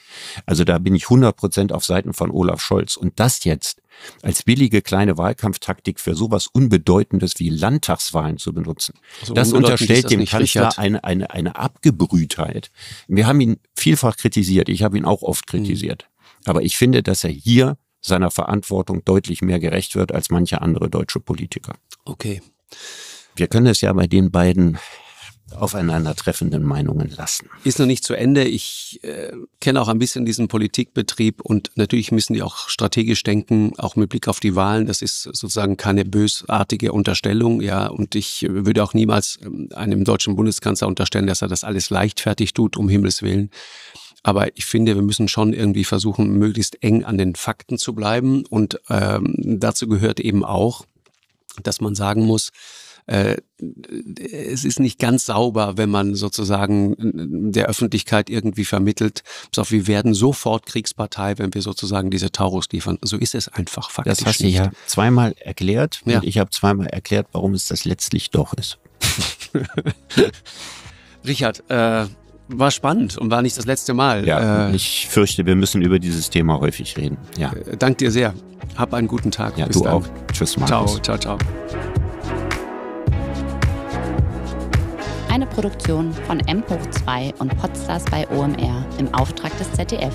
Also da bin ich 100 Prozent auf Seiten von Olaf Scholz. Und das jetzt als billige kleine Wahlkampftaktik für sowas Unbedeutendes wie Landtagswahlen zu benutzen, also das unterstellt das dem Kanzler eine, eine, eine Abgebrühtheit. Wir haben ihn vielfach kritisiert, ich habe ihn auch oft mhm. kritisiert. Mhm. Aber ich finde, dass er hier seiner Verantwortung deutlich mehr gerecht wird als manche andere deutsche Politiker. Okay. Wir können es ja bei den beiden aufeinandertreffenden Meinungen lassen. Ist noch nicht zu Ende. Ich äh, kenne auch ein bisschen diesen Politikbetrieb und natürlich müssen die auch strategisch denken, auch mit Blick auf die Wahlen. Das ist sozusagen keine bösartige Unterstellung, ja. Und ich würde auch niemals ähm, einem deutschen Bundeskanzler unterstellen, dass er das alles leichtfertig tut, um Himmels Willen. Aber ich finde, wir müssen schon irgendwie versuchen, möglichst eng an den Fakten zu bleiben. Und ähm, dazu gehört eben auch, dass man sagen muss, äh, es ist nicht ganz sauber, wenn man sozusagen äh, der Öffentlichkeit irgendwie vermittelt, auf, wir werden sofort Kriegspartei, wenn wir sozusagen diese Taurus liefern. So ist es einfach faktisch. Das hast du ja zweimal erklärt ja. und ich habe zweimal erklärt, warum es das letztlich doch ist. Richard, äh, war spannend und war nicht das letzte Mal. Ja, äh, ich fürchte, wir müssen über dieses Thema häufig reden. Ja. Äh, dank dir sehr. Hab einen guten Tag. Ja, Bis du dann. auch. Tschüss, Markus. Ciao, ciao, ciao. Eine Produktion von M2 und Podstars bei OMR im Auftrag des ZDF.